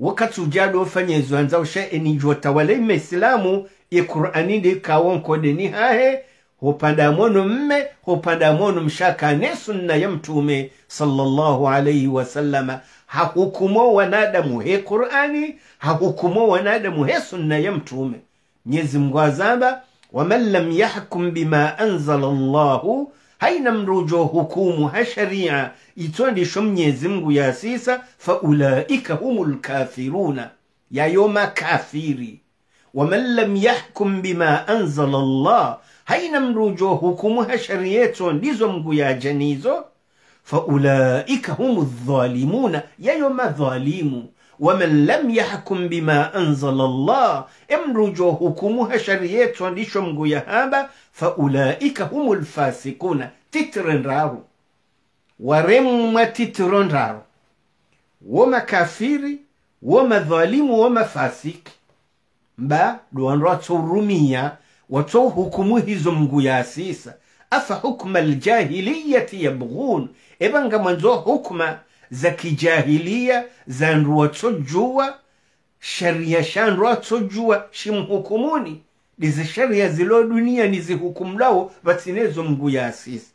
wakati ujadofanyezo yanza usha enijwa tawale imesilamu ye qur'ani de kawonkode ni hahe hopanda mono mme hopanda mono mshaka ne sunna ya mtume sallallahu alaihi wasallama hakukumo wanadamu he qur'ani hakukumo wanadamu he sunna ya mtume mwenyezi mngu azamba ومن لم يحكم بما أنزل الله هاي نمرجو ها شريعة يتوان دي شم يا ياسيسا فأولئك هم الكافرون يا يوم كافيري ومن لم يحكم بما أنزل الله هاي نمرجو ها شريعة دي زمغو يا جنيزو فأولئك هم الظالمون يا يوم ظالمون ومن لم يحكم بما أنزل الله امرجو حكمها شرية لشمغو يهابا فأولئك هم الفاسقون تترن رارو ورم تترن رارو وما كافير وما ظالم وما فاسق با lwanro راتو watso hukumu hizo mngu ya asisa afa hukma aljahiliyati yabghun ebanga za kijahiliya zandu tsojua sharia shandu tsojua shimhukumuni dizi sharia zilo dunia nizihukumlawo vatsinezo mngu yasisi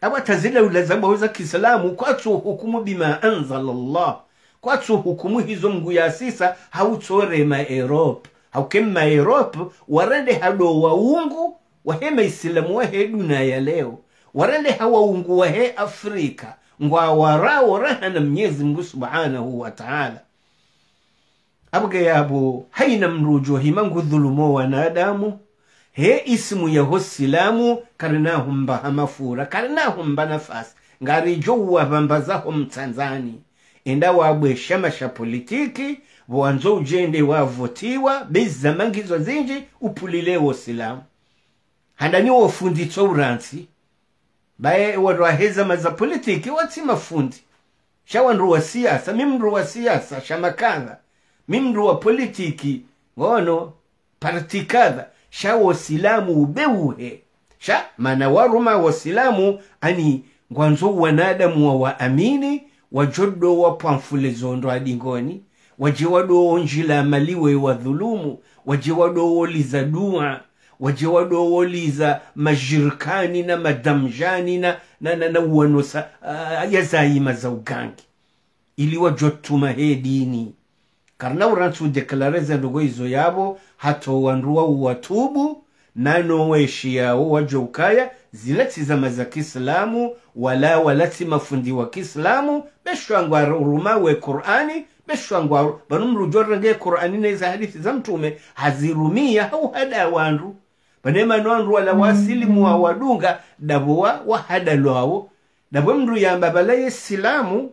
awatazilawula zabawo za kiislamu kwatsohukumu bima anzala llah kwatsohukumu hizo mngu yasisa hautsore maerope haukemma erope warende hado waungu wahe maisilamu wahe dunia ya leo warende hawaungu wahe afrika ngwawarawo raha na mwenyezi mungu subhanahu wa taala abwe yabo haina mrujo ngu dhulumo wanadamu he isimu yaho silamu karinahumba hamafura karinahumba nafasi ngarijo wabambazaho mtanzani enda wabweshamasha politiki wanzo wa ujende wavotiwa bezamangizo zinji upulilewo silamu handaniwo funditso uransi baye warwahezama maza politiki watsi mafundi shawandu wa siasa mimndu wa siasa shamakanga mimndu wa politiki ngono partikadha sha wasilamu ubeuhe sha mana waruma wasilamu ani ngwanzo wanadamu wa waamini wajodo wa pwamfule zondo adingoni waje njila maliwe wa dhulumu waje liza dua waje wadowoliza majirikani na madamjani na, na, na, na uanosa uh, ah, za ugangi ili wajotuma he dini karna urantu deklareja ndogo izo yabo hatowanrua uwatubu nanoweshi yawo wajoukaya zilati zama za kiislamu wala walati mafundi wa kiislamu beshwangwa rumawe qurani beshwangwa banumrujorenge qurani neza hadithi za mtume hazirumia hau hada wandu panema nwandu la wasilimu mm-hmm. wa wadunga davuwa wahada dabuwa dabwe mndu yamba balaye silamu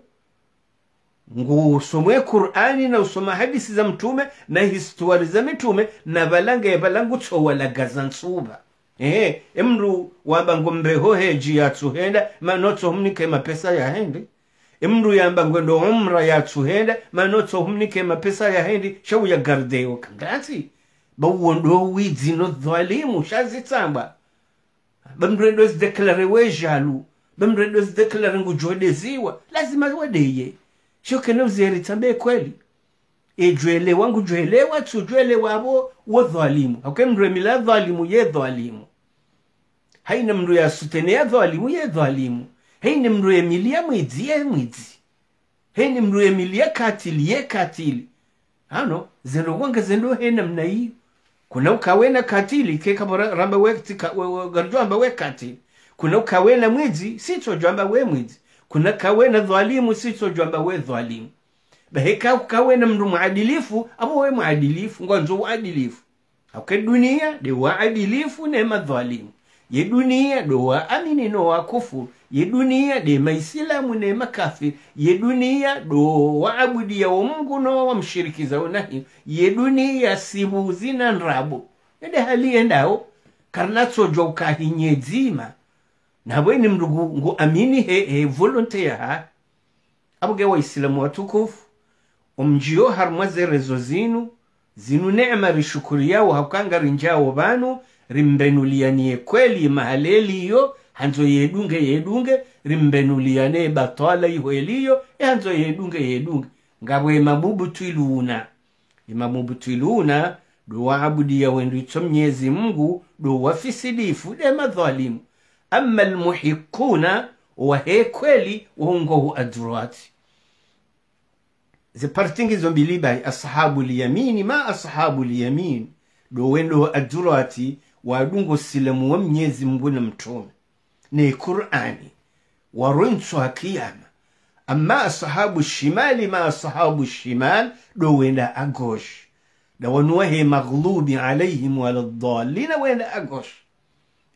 ngusomwe qur'ani na usoma hadisi za mtume na histuari za mitume na balanga yabalangutsoowalagaza ntsuva ehe emndu wamba ngombeho heji yatsuhenda manotsohumnike mapesa yahendi emndu yamba ngwendo umra yatsuhenda manotsohumnike mapesa yahendi shauya gardeo kangatsi ndo no shazi tsamba is declare we jalu bamrendo zideklare wezhalu bamrendo zideklare ngujodeziwa lazima wadeye zeri tsambe kweli e jwele jwele wangu wa tsu ejwelewa ngujwelewa tsujwelewa abo wodhwalimu akwe mndu emila dhwalimu yedhwalimu haina mndu yasutenea dhwalimu yedhwalimu heine mndu emilia mwidzi yemwidzi heine mndu milia katili ye katili ano zendo wanga zendo hena mna iyo kuna ukawena katili kekapora wekati we katili kuna ukawena mwizi sitsojwamba we mwizi kuna kawena dhalimu sitsojwamba we dhalimu baheka ukawena mndu muadilifu apo we muadilifu ngwanzo uadilifu auke dunia de wa adilifu ne ye dunia do amini no wakufu dunia de maisilamu ne makafi dunia do ya mungu no unahi ye dunia sibu zina nrabo ede haliyendawo na ukahinyedzima ni mrugu ngu amini he, he volunteer ha abuge waisilamu watukufu omjio harumwa zerezo zinu zinu neema rishukuriyawo hakanga rinjao banu rimbenuliyaniye kweli yo hanzo yedunge yedunge rimbenuliyane batwala ihweliyo ehanzo yedunge yedunge ngabwe mabubu twiluna imabubu e twiluna dowaabudiya wendwitso mnyezi mungu dowafisidifu de madhalimu ama lmuhikuna wahe kweli wongohu adruati zipartingizo mbili bai ashabu lyamini ma ashabu lyamini do wendo adruati wadungo silamu wa mnyezi mungu na mtume ni qur'ani warwentswa kiyama amma asahabu shimali ma asahabu shimal do wenda agosh gauche da wani maghlubi alaihim waladhalina wenda agosh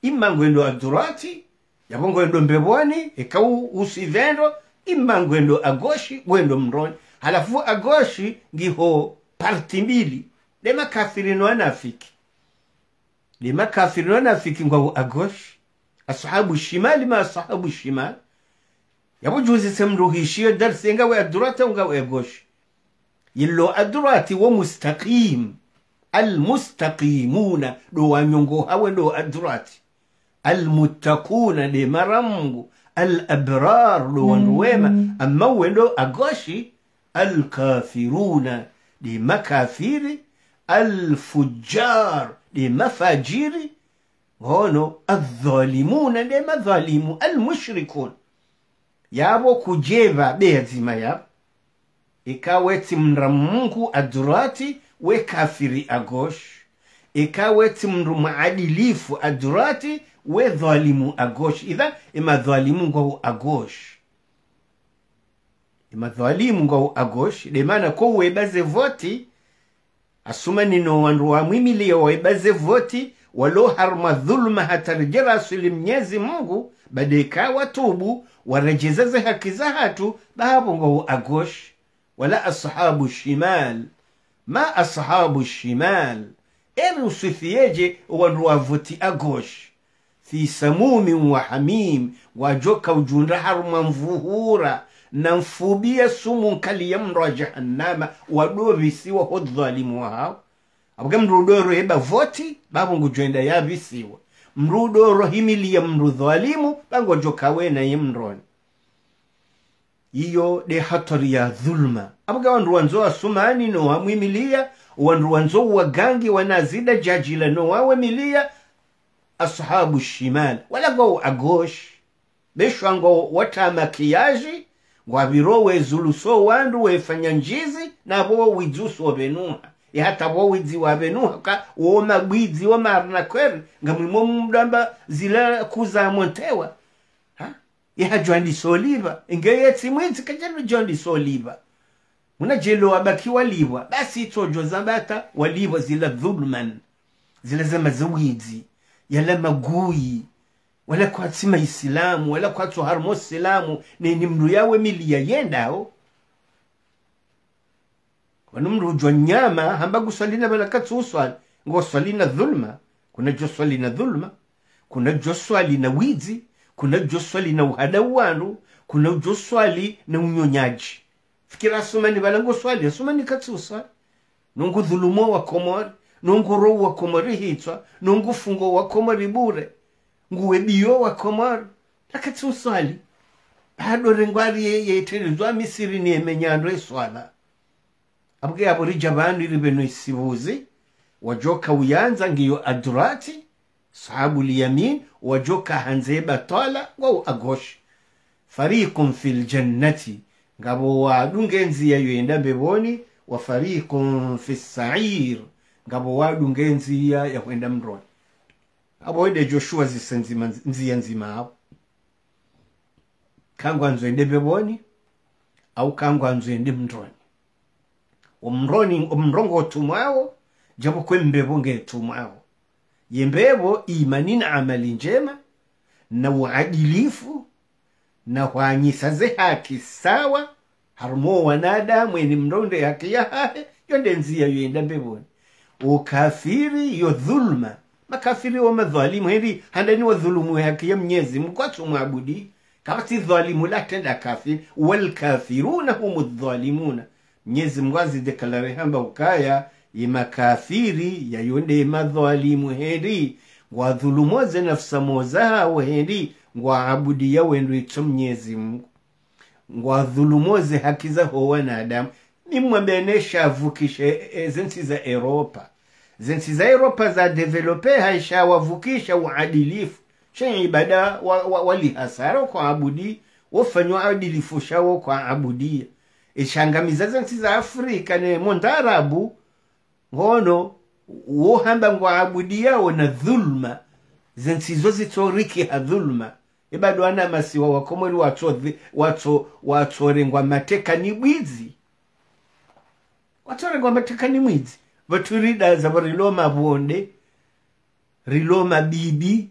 imma ngwendo a droite ngwendo mbeboni ikawu usivendo imma ngwendo a gwendo ngwendo mroni halafu a ngiho parti mbili lemakafiri noanafiki lemakafiri noanafiki anafiki ngwa gauche أصحاب الشمال ما أصحاب الشمال يا أبو جوزي سمرو هيشير درس ينقوا أدراتا ونقوا أبوش يلو أدراتي ومستقيم المستقيمون لو أميونغو هاو لو أدراتي المتقون لمرمغو الأبرار لو أن ويما أما ولو أغوشي الكافرون لمكافيري الفجار لمفاجيري ng'ono adhalimuna nde madhalimu almushrikun yavo kujeva beyadzima yavo ikawetsi mnra mungu adurati wekafiri agosh ikawetsi mndu muadilifu adurati wedhalimu agosh idha imadhalimu e ngwau agosh imadhalimu e ngwau agosh demana kowebaze voti asuma nino wandu wamwimilia wawebaze voti walioharma dhuluma hatarejera asili mnyezi mungu badeka watubu warejezeze haki za hatu bahapongohu agosh wala ashabu shimal ma ashabu shimal eri usifiyeje wandu agosh fi samumin wa hamim wajoka ujunda haruma mvuhura na mfubia sumu nkali ya mro wa jahannama wadovisiwaho dhalimu wahao abwe mrudoro yeba voti bavungujwenda yavisiwa mrudoro himiliye mndu dhalimu na ye mroni iyo de hatari ya dhulma abga wandu wanzo wasumani no wamwimilia wandu wanzo wagangi wanazida jajila no wawemilia ashabu shimal walago agosh beshwango watamakiyaji ngwaviro zuluso wandu wefanya njizi navo wizuso venuha yata yahata wowizi wavenuhaka wooma gwizi womarna kweri ngamwimo mdamba zila kuzamontewa yahajwandisoliva ingeyetsimwitsi kajano jwandisoliva munajelo wabaki walibwa basi itsojwa zabata walibwa zila dhulman zila zamazawizi yala magui wala kwatsima islamu wala kwatso harimo silamu neni mndu yawe mili yayendawo wanumru hujwa nyama hambagu swalina balakatsi uswali ngo swalina dhulma swali swalina dhulma kunajwa swali na wizi kunajwa swali na uhadau wanu kunajwa swali na unyonyaji fikira asumani ngo swali asumani katsi uswali nungu dhulumo wa komori nungu rowu wa komori hitwa nungu fungo wa komori bure nguwe biyo wa komori lakatsi uswali bado rengwari tenizwa misiri niyemenyando eswala abwira burije abandi ribe isibuzi wajoka uyanza ngiyo adurati sahabu liyamin wajoka hanze batala wa agoshe fariqun fil jannati ngabo wa wadu ya yenda beboni wa fariqun fis sair ngabo wa wadu ngenziya yakwenda abo ide joshua zisenzima nzima nziya nzima hapo kangwa nzoende mbeboni au kangwa nzoende mndoni omuroni omurongo otumwawo japokuwa embebo ngetumwawo yembebo imani na amali njema na uadilifu na hwanyisaze haki sawa harumo wanadamu eni mronde haki ya hahe yonde nzia yoenda mbeboni ukafiri yo dhuluma makafiri wa madhalimu heri handani wa dhulumu haki ya mnyezi mkwatu mwabudi kawati dhalimu latenda kafiri walkafiruna humu dhalimuna nyezi mwazi azidekalare hamba ukaya imakafiri yayonde madhalimu heri dhulumoze nafsa mozahawo heri ya wendu ito mnyezi mungu ngwadhulumoze haki zaho wanadamu nimwambene shavukishe e, zensi za eropa zensi za eropa za develope haishawavukisha uadilifu shenye ibada walihasara wa, wa, wa, wa kwa abudi wofanywa adilifu shawo kwa abudia ishangamiza zonsi za afrika ne nemonda arabu ngono wohamba ngwaabudiyawo wona dhulma zensizo zitorikiha dhulma ibado e ana masiwa wakomweri watso watsorengwa mateka ni bwizi watsorengwa mateka ni mwidzi vaturida zavo riloma vonde riloma bibi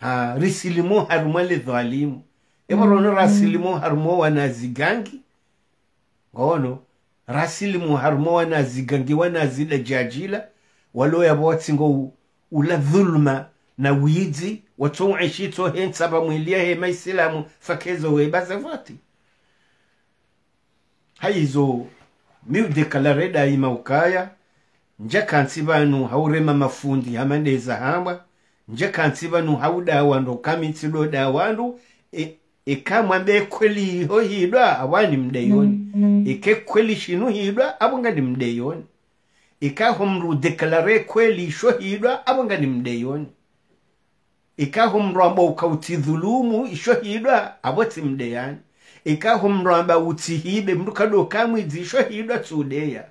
ha risilimo harimo lidhalimu evo rono rasilimo mm. harimo zigangi ngono rasilimu harimo wanaziga ngi wanazida jajila waloya botsingo ula dhulma na wizi watonishito hensa bamwilia hema isilamu fakezo webaze voti hayizo ukaya nje kansi banu haurema mafundi hamaneza hamwa nje kansi banu haudawandu kamitsi dodawandu e, ikamwambia kweli hiyo hidwa awa nimdeyoni mm, mm. ike kweli shinu hidwa abonga nimdeyoni ikahomru deklare kweli isho hidwa abonga nimdeyoni ikahomrwamba ukauti dhulumu isho hidwa aboti mdeyani ikahomrwamba utihibe mndu kado kamwidzi isho hidwa tsudeya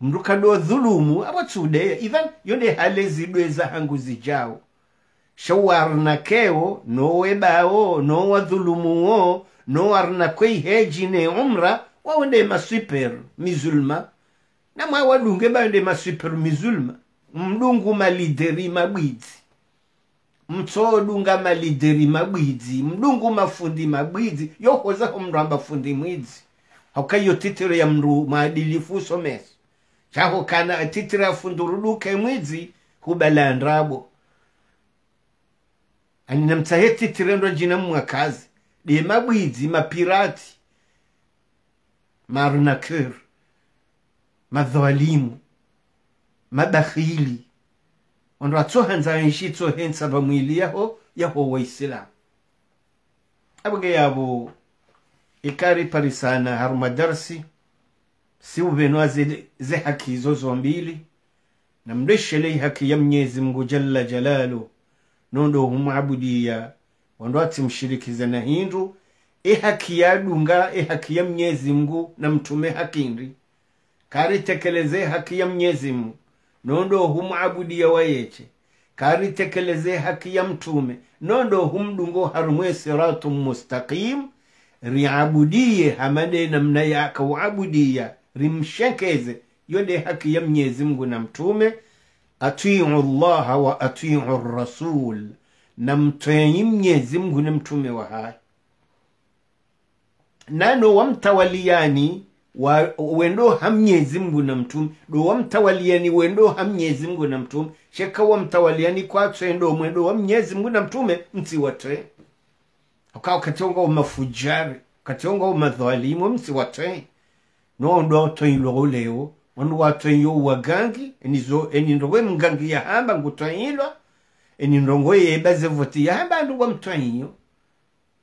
mndu kado dhulumu abo tsudeya idhan yone hale zidwe hangu zijao showarnakeo nowebawo nowadhulumuwo nowarnakwei hejine umra wawende masiper mizulma namwa wadunge bawende masiper mizulma mdungu malideri mabwidzi mtsodunga malideri mabwidzi mdungu mafundi mabwidzi yohoza mndu amafundi mwidzi hakayo titiro ya mndu mwadilifu someso chaho kana titiro afunduruduke mwidzi hubalandrabo aninamtsahetsetserendwa jina mmwakazi de mabwidzi mapirati marunaker madhalimu mabakhili ondo atsohanzanshi tsohentsa vamwili yaho yaho waisilamu abge yavo ikari parisana haruma darsi siuvenwa ze haki zombili na mreshelei haki ya mnyezi mngu jalla jalalu nondo humwabudia wando atimshirikize na hindu ehaki dunga ehaki ya mnyezi mngu na mtume hakindi karitekeleze haki ya mnyezi mngu nondo humwabudia wayeche karitekeleze haki ya mtume nondo humdungo harumwe siratu mustaqim riabudie hamane namna yaka uabudia rimshekeze yode haki ya mnyezi mngu na mtume atiu llaha wa atiu rasul na mtwenyi mnyezi mngu ni mtume wa hai nano wamtawaliani wa, wendo ha mngu na mtume do wamtawaliani wendo ha mnyezi mngu na mtume sheka wamtawaliani kwatswe ndo mwendo wa mnyezi mngu na mtume msi watwe ukawa kationga umafujari kationga umadhalimu msi watwe nondo uleo wanu watu enyo wagangi enizo enindowe mgangi yahamba ngutwanyilwa enindowe yebaze voti hamba andu wa mtwanyo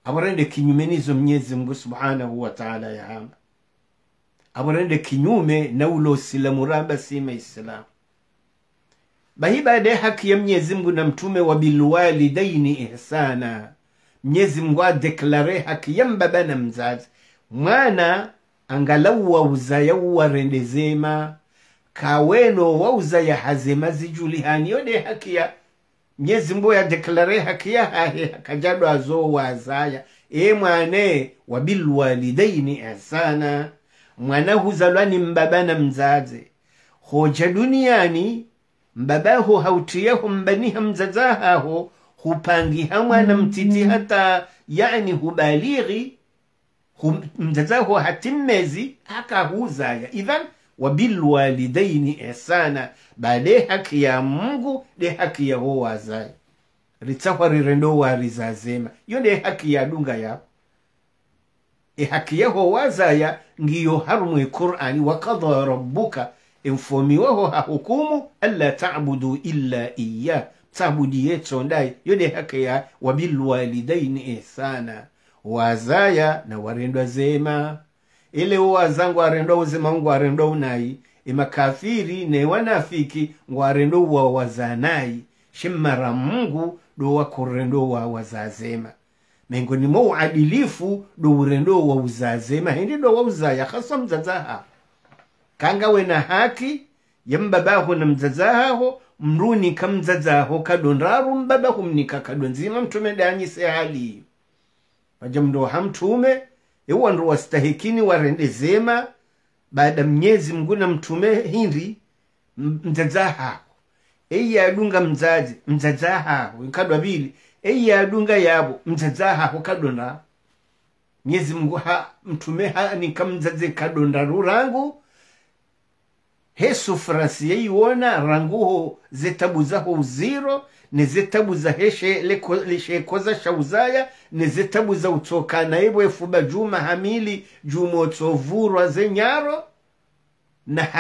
aborende kinyume nizo mnyezi mngu subhanahu wa ta'ala hamba aborende kinyume na ulo silamu raba sima islam bahi baadaye haki ya mnyezi mngu na mtume wa bilwalidaini ihsana mnyezi mngu adeklare haki ya mbaba na mzazi mwana angalau wauzayau warendezema kaweno ya hazema zijulihaniyo de hakiya mnyezi mbu yadeklare hakiya hahe hakajadwa zo wazaya e mwane wabilwalidaini asana mwana huzalwa ni mbaba na mzaze hoja duniani mbabaho hautiyaho mbaniha mzazahaho hupangiha mwana mm. mtiti hata yani hubalighi mjazahu hatimmezi akahuzaya idhan wabilwalidaini ihsana bade haki ya mungu de haki yahowazayo ritsahwarire ndowarizazema iyo nde haki yadunga yapo ehaki wazaya ngiyo harumwe qur'ani wakada rabbuka enfomiwaho hahukumu alla tabudu illa iya tabudiye tsondaye yo de haki ya e wabilwalidaini ihsana wazaya na warendwa zema ile uwaza ngwarendwa uzima ngwarendwa unai imakafiri ne wanafiki ngwarendwa uwawazanai shimmara mungu do wakurendo wa wazazema uadilifu do urendo wa hindi do wa hasa mzazaha kanga wena haki yambabaho na mzazahaho mruni kamzazaho kadonraru mbabahu mnika kadonzima mtume danyise hali maja mndo hamtume iwa ndo wastahikini warende zema baada mnyezi mguna mtume hindi mzazaha eiya adunga mzazi mzazaha kadwa vili eiya adunga yabo mzazaha kadona mnyezi mngu ha mtume ha nikamzaze kadonda rurangu he sufrasi yeiwona ranguho zetabu zaho uziro nezitabuza heshe leshekoza shauzaya na ibo efuba juma hamili juma zenyaro na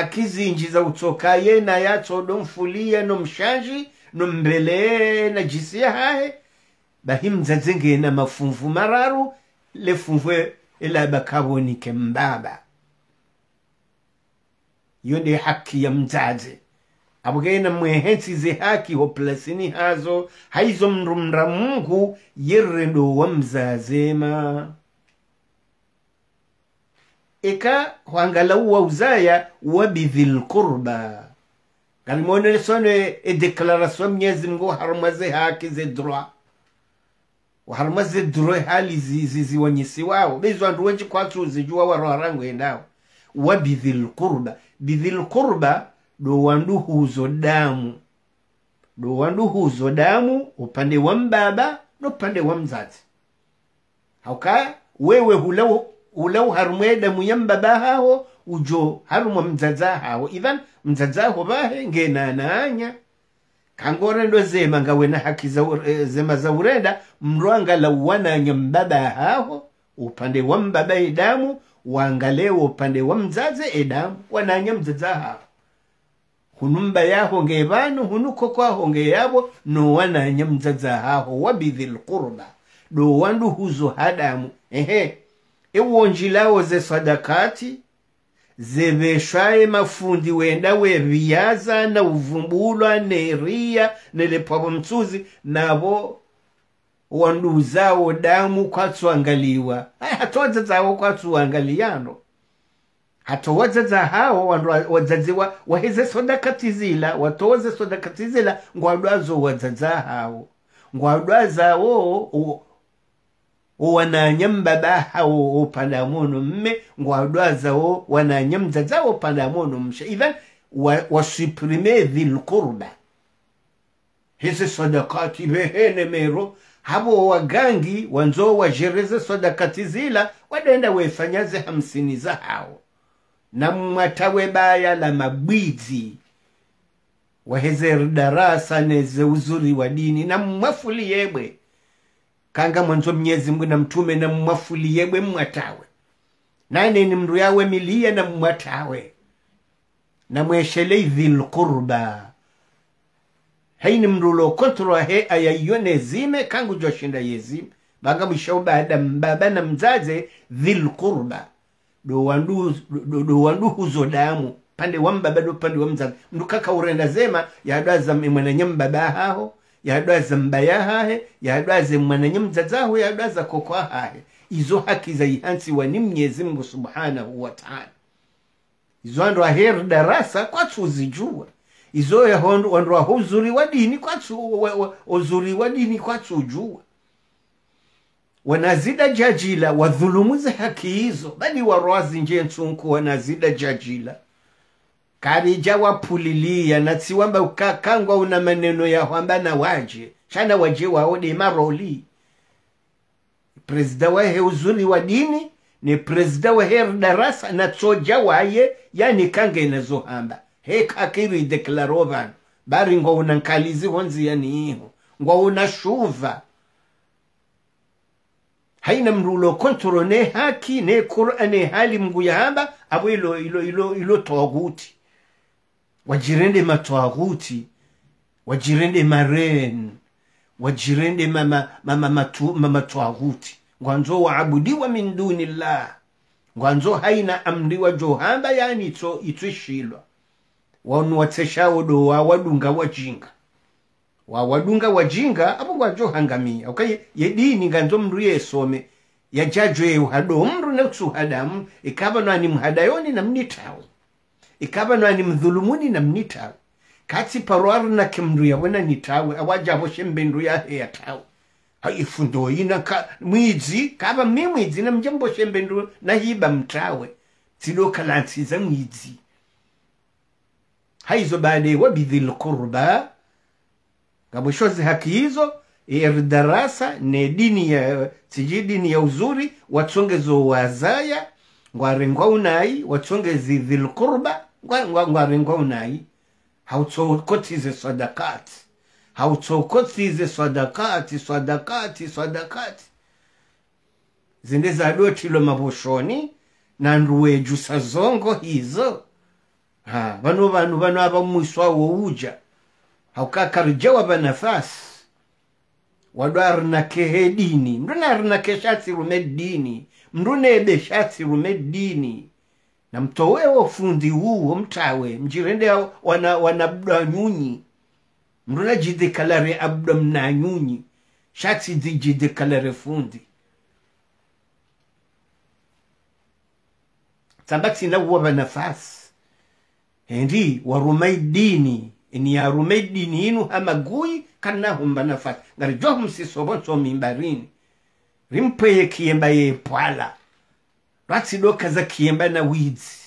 utoka ye na yatsodo mfulia no mshanji no mbele na jisia hahe na mafumfu mararu lefumvwe elabakabonike mbaba iyo haki ya mzazi abwena mwehensi ho plasini hazo haizo mrumra mungu yerredo mzazema eka hwangalau wauzaya wabidhil qurba kalimonenesone edeklaraswa mnyezi mngu harumwa zihaki zedrwa waharumwa zedrwa hali wawo bezo andu wenji kwatsu zijua waro harangwendawo wabidhil qurba bidhil qurba dowanduhuzo damu dowanduhuzo damu upande wa mbaba nopande wa mzazi hauka wewe hulau hulau harumwe damu ya mbaba haho ujo harumwa mzaza haho idhan bahe ngena ngenanaanya kangore ndo zema ngawe na haki za zema za urenda wana nya mbaba hao upande wa mbaba edamu waangalewo upande wa mzazi edamu wananya mzaza hao hunumba yahongeye banu hunuko kwahongeye yabo nowananya mzaza haho wabithi lqurba dowanduhuzo hadamu ehe ewonjilawo ze sadakati zeveshwaye mafundi wenda weviyaza na uvumbulwa neriya nelepwavo mtsuzi navo wanduzawo damu kwatsuangaliwa aya todza kwatsuangaliyano hatowaza zahawo wandu wadzadziwa waheze sodaka tizila watowaze sodaka tizila ngwadwazo wadza zahawo ngwadwazawo wananya mbabahawo opadamono mme ngwadwazawo wananya mdzadzawo opadamono msha idhan wasuprime dhilkurba hizi sadakati vehene mero havo wagangi wanzo wajereze sadakati zila wadaenda wefanyaze hamsini za zahawo nam'mwatawe baya la mabwizi wahezer darasa neze uzuri wa dini mwafuli yebwe kanga mwanzo mnyezi mngu na mtume mwafuli yebwe mmwatawe nane ni mndu yawe miliye nammwatawe namweshele dhilqurba haini mndu lokotrwa he ayayone zime kangu joshinda yezime banga baada mbaba na mzaze dhilqurba dowanduhuzo damu pande wa mbaba do pande wa mzazi mndukaka urenda zema yadwaza mwananye mbaba haho yadwaza mbaya hahe yadwaze mwananye mzazaho yadwaza kokwa hahe izo haki za ihansiwa ni mnyezi mungu subhanahu wataala izo andu her darasa kwatsu uzijua izo wandu ahuzuri wa dini kwatsu uzuri wa dini kwatsu ujua wanazida jajila wadhulumuze haki hizo bali warwazi nje nsunku wanazida jajila karija na tsiwamba ukakangwa una maneno hwamba na waje shana waje waode maroli prezida wahe uzuri wa dini ni prezida wahe na tsoja waye yanikange he hekakiri deklarovanhu bari ngo unankalizi honzi yaniiho ngo unashuva haina mrulo kontoro ne haki ne qur'ane hali mngu yahamba abo ilo ilo ilo ilo twaguti wajirende matwaguti wajirende maren wajirende mama mama matu, mama twaguti ngwanzo waabudiwa min duni llah ngwanzo haina amriwa johamba yani itso itwishilwa wanu watseshawo wa wadunga wajinga wa wadunga wajinga apo wachohangamia okay ye dini nganzo mndu yesome ya jajwe uhado mndu ikaba no ani mhadayoni na mnitao ikaba no ani mdhulumuni na mnitao kati paruaru na ya wena nitawe awaja awajavo shembendu ya ya tao haifundo ina ka, mwizi kaba mmi na mjambo shembendu na hiba mtawe za mwizi haizo baadaye wabidhil qurba nga haki hizo darasa ne dini ya siji dini ya uzuri watsongezo wazaya ngwarengwa unayi watsongezi dhilqurba ngwarengwa unayi hautsoukotize sadakati hautsoukotize sadakati sadakati sadakati zinde zadotilo maboshoni na nduwejusa zongo hizo ha vanu vanu vano ava mwiswa wouja haukakar jawaba nafas wadu arnakehe dini mndune na shasirume dini mndunebe ebe shasirume dini na mtowe fundi uwo mtawe mjirende wana wanabda nyunyi mnduna jidikalare abda mnanyunyi nyunyi shati di jidikalare fundi tambakti nawaba nafas hendi warumai dini ini yarume dini inu hamagui kanahum banafasi ngari johum sisobo kiemba ye pwala rati doka za kiemba na widzi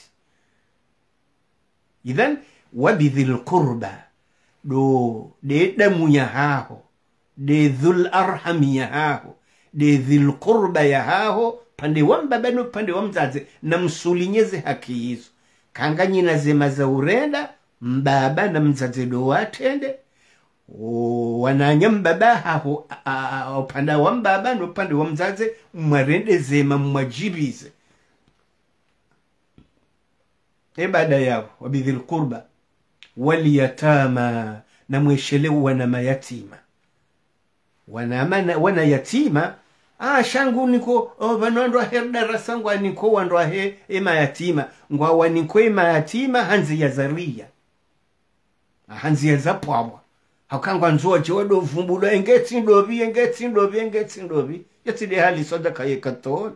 idhan wabidhil lkurba do de damu yahaho de dhul arhami haho de dhil ya haho pande wa mbabano pande wa mzazi na msulinyeze haki hizo kanganyinazema za urenda mbaba na mzazilo watende wananya mbaba haho upande wa mbaba na upande wa mzazi mwarendezema mwajirize e baada yao wabidhil qurba walyatama na mweshelewu wana mayatima wana, wana yatima ah, shangu niko oh, vanondwa darasa ngwaniko wandwa he emayatima ngwawaniko emayatima hanzi yazaria hanziye zapwabwa hakangwa nzuwa jiwe dovumbulwa engetsi ndovi engetsi ndovi engetsi ndovi yetside hali sadaka yekatola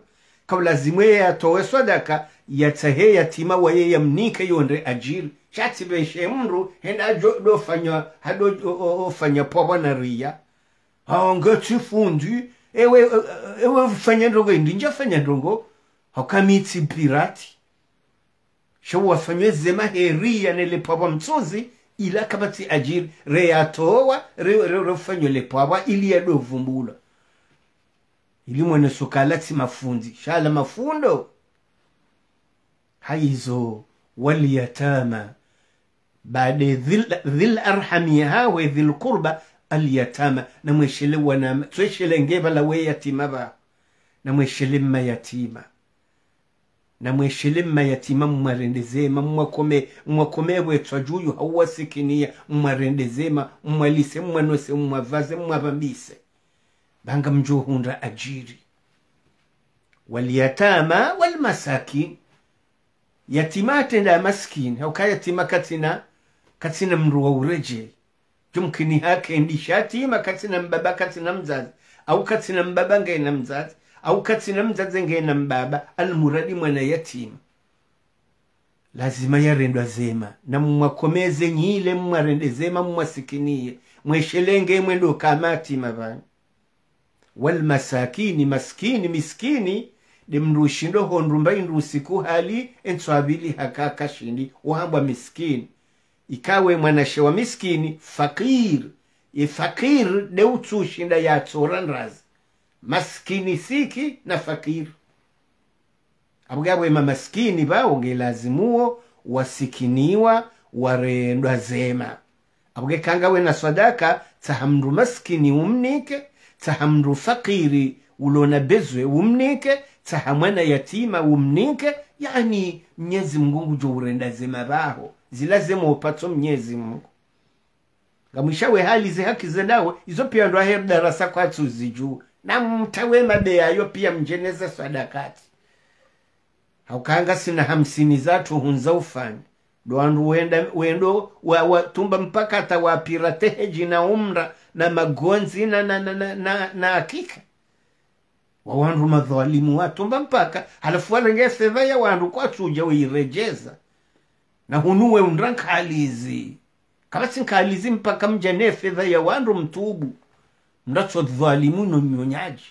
kabla zimwe ya yatowe sadaka yatsahe yatima waye yamnike yonde ajiri shatsibeshe mndu henda dofanya hadofanya pwabwa na ria haonga tifundi ewe ewe fanya ndongo ndinja fanya ndongo hakamitsi pirati showafanywe zema heria heriya nelepwabwa mtsozi ila kama tsi ajiri reyatowa le pawa ili yadovumbulwa ili mwene sukalati mafundi shala mafundo haizo walyatama baada dhil arhami hawe dhil qurba alyatama namweshele wana tweshele ngeba la we yatima ba namweshele mayatima namweshele mayatima mwarendezema mwakome mwakome wetwa juyu hawasikinia mwarendezema mwalise mwanose mwavaze mwavambise banga mjohunda ajiri waliyatama walmasaki yatima atenda maskini hauka yatima katina katina mndu wa jumkini hake yatima katina mbaba katina mzazi au katina mbaba ngena mzazi au katsina mzazi mbaba almuradi mwana yatima lazima yarendwa zema na mwakomeze nyile mwarende zema mwasikinie mweshelenge mwendo kamatima vanu walmasakini maskini miskini dimrushindo hondrumba indrusiku hali enswavili hakakashindi wahambwa miskini ikawe mwanashe wa miskini fakir ifakir deutsushinda yatsora nrazi maskini siki na fakiri abwabo maskini ba bawo wasikiniwa warendwa zema abwe kanga na sadaka tsahamndu maskini umnike tsahamndu fakiri ulona bezwe umnike tsahamwana yatima umnike yani mnyezi mngungu jo urenda zema baho zila zema upato mnyezi mungu ngamwishawe hali ze haki izo pia ndo ahe darasa kwatsu zijua na mtawema beyayo pia mjeneza sadakati haukanga sina hamsini zatu hunza ufanya doandu wenda wendo watumba wa, mpaka atawapira teheji na umra na magonzi na na, na, na, na, na akika wawandu madhalimu watumba mpaka halafu walenge seva ya wandu tuja weirejeza na hunuwe undra nkalizi kama sinkalizi mpaka mja ne fedha ya wandu mtubu mracho dhalimu no nyonyaji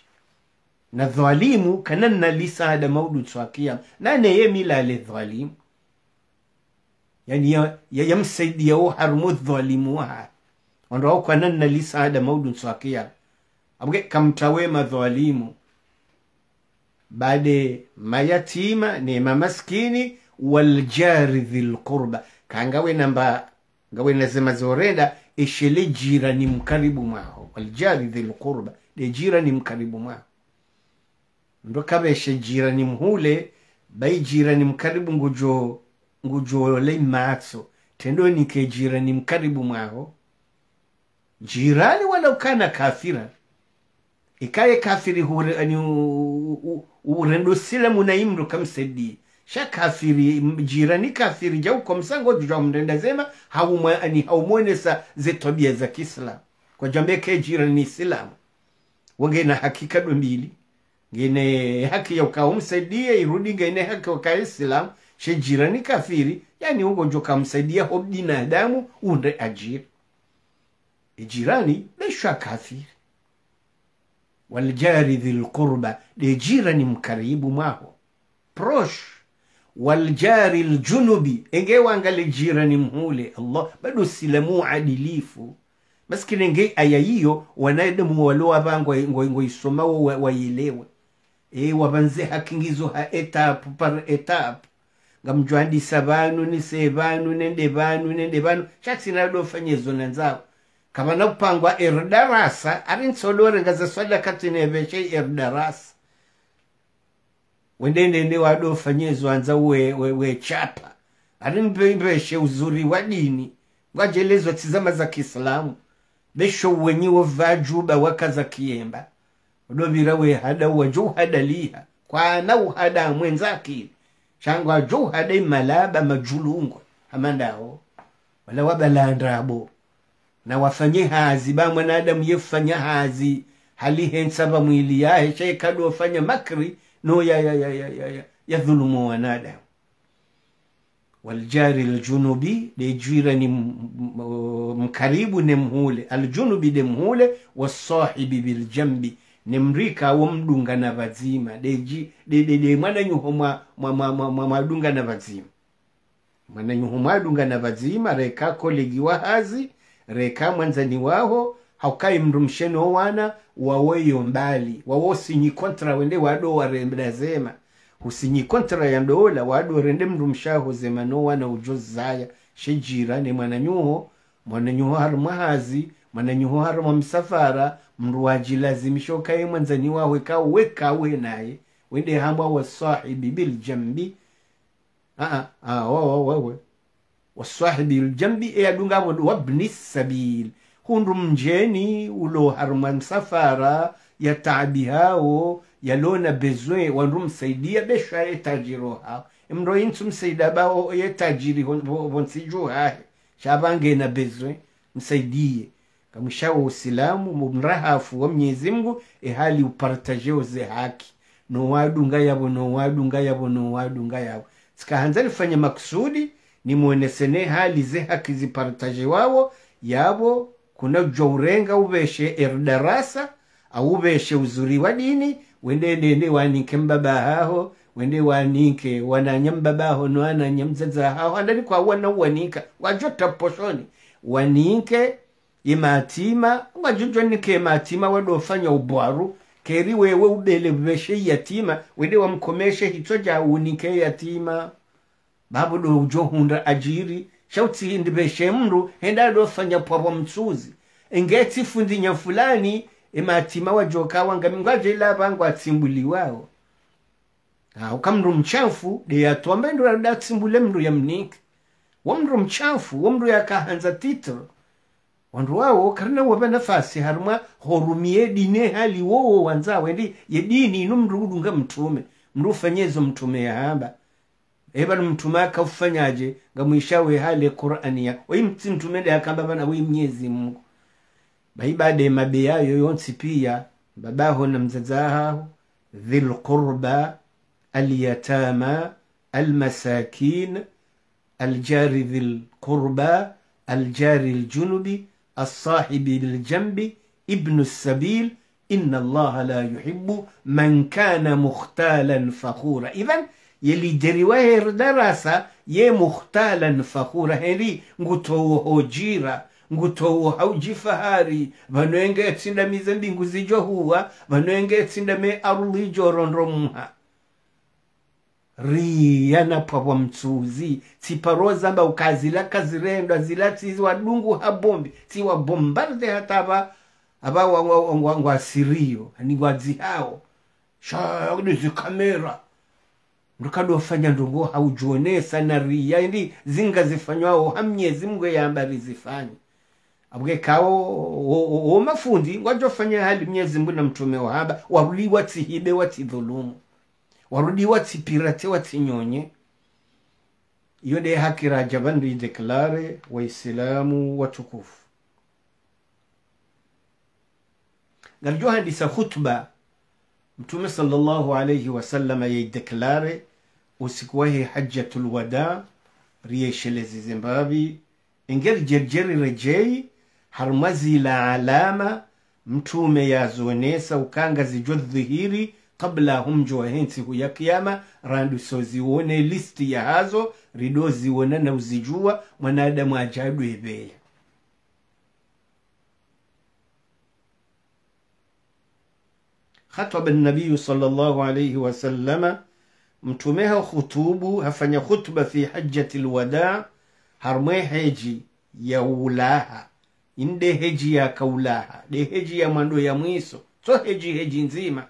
na dhalimu kananna lisada maudu twakia nane ye milale dhalimu yani yamsaidia ya, o uharumu dhalimu waha ondoa kananna lisada maudu twakia abuke kamtawema dhalimu bade mayatima ne maskini waljari dhilqurba kangawe namba ngawe nazema zoreda eshele jirani mkaribu mwa waljari dhil qurba de jirani mkaribu mwa ndo kabeshe jirani mhule bai jirani mkaribu ngujo ngujole matso tendo nike jirani mkaribu mwao jirani wala ukana kafira ikaye kafiri hure, ani urendo silamu na imru kamsedi sha kafiri jirani kafiri jauko msango jua mndenda zema haumwe ani haumwonesa ze za Kiislamu kwa jambe ke jirani ni Islamu wangena hakika dombili ngene haki ya ukaumsaidia irudi ngene haki waka Islamu she jirani kafiri yani ungo njo kamsaidia ho binadamu unde ajir e jirani leshwa kafiri waljari dhil qurba de jirani mkaribu mwaho prosh waljari ljunubi engewangalijirani mhule Allah bado silamu adilifu masikire nge aya yiyo wanadamu walowa ngoyisomawo wayilewe e wabanze hakingizo ha etapu par etapu ngamjwandisa vanu nise vanu nende vanu nende vanu chatinalofanya izo nanzawo kavana kupangwa erudarasa ari nsolore ngazaswala katineveshe erudarasa wendendende wadofanya izo anza wechapa we we chapa ari mpeshe uzuri wa dini ngwajelezwa tsizama za kiislamu besho wenyewe vaju bawakaza kiemba udovira wehada wajuhada liha kwana uhada mwenzaki shango ajuhada imalaba majulungwe amandao wala wabalandrabo na wafanye hazi ba mwanadamu yefanya hazi halihensaba mwili yahe shaikadofanya makri no ya, ya, ya, ya, ya, ya, ya dhulumu wanadamu waljari ljunubi dejwira ni mkaribu nemhule aljunubi de mhule wasahibi biljambi nemrika womdunga na vazima deji de mwananyuho mwadunga na vazima mwananyuho mwadunga na vazima reka kolegi hazi reka mwanzani waho haukai mrumsheni owana wawoyo mbali wawosinyi kontra wende wado warendazema kontra ya ndowola wadore ndi mndu mshahoze manowana ujo zaya shejira ni mwananyuho mwananyuho hari mwahazi mwananyuho hari mwa msafara mndu wajilazimisha ukaye mwanzani wawe kawe we naye wende hambwa wasahibi biljambi wewe wasahibi biljambi eyadungavo wabni sabil hundu mjeni ulo harumwa msafara ya taabi hao yalona bezwe wandu msaidia besha ye tajiro ha mro insu msaida ba ye tajiri vonsijo ha shabange na bezwe msaidie kamusha wa usilamu mumrahafu wa mnyezi mngu ehali upartajeo ze haki no wadu nga yabo no wadu nga yabo no wadu nga yabo sika hanzali fanya maksudi ni nimwonesene hali ze haki zipartaje wawo yabo kuna urenga ubeshe erdarasa au ubeshe uzuri wa dini wende dende wanike mbaba haho wende wanike wananyambaba ho wananyambabaho noananyamzazahaho andani wana wanika wajota poshoni wanike imatima nike imatima wadofanya ubwaru keri wewe ubele bubeshe yatima wende wamkomeshe hicho ja unike yatima babu do hunda ajiri shauti ndibeshe mru henda dofanya pwabwa mtsuzi engeti fundinya fulani ematima wajoka wanga mingwazela pangu atsimbuliwao aho ka mndu mchafu deyatwamba ndu adatsimbule mndu mniki wa mndu mchafu wa mndu yakahanza titro wandu wawo karina wava nafasi harumwa horumie dine hali wowo wanzawe ndi yedini inu mndu udunga mtume mndu ufanyezo mtume yahamba ebanu mtume akafanyaje ngamwishawe hali qur'ani ya oyi mtsi mtume de akamba bana wi mnyezi mungu baibade mabeyayo yonsi pia babaho na mzazahaho dhilqurba alyatama almasakin aljari dhilqurba aljari ljunubi alsahibi liljambi ibnu lsabil inna allaha la yuhibbu man kana mukhtalan fakhura idhan yeliderewa heri darasa ye mukhtalan fakhura heri ngutowohojira ngutouha ujifahari vanoenge tsindamize mbingu zijohuwa vanoenge tsindame aruli jorondromuha riyana pwapwa mtsuzi tsiparo zamba ukazila kazirendwa zila tsizi wadungu habombi tsiwabombarde hatava ava wangwasiriyo ani wadzihawo shaya nizikamera ndokadofanya ndongo haujionesa na riya indi zingazifanywawo hamnyezi mgwe yamba rizifanye abwekao womafundi wajofanya hali mnyezi mbuna mtume wahaba warudi watihibe watidhulumu warudi watipirate watinyonye iyo de haki rajaba ideklare waislamu watukufu ngarjo handisa khutba mtume sallallahu alayhi wasallam yaideklare usiku wahe hajjatul wada riyeshelezize mbavi engeri jerjeri rejei harmazila alama mtume yazonesa ukanga zijo dhihiri kabla humjwa hensi huya kiyama randu soziwone listi ya hazo rido ziwona na uzijua mwanadamu ajadu ebeya khataba nabiyu sallallahu alayhi wasallama mtumeha khutubu hafanya khutba fi hajjati lwadaa harmwe heji ya ulaha inde heji ya kaulaha de heji ya mwando ya mwiso so heji heji nzima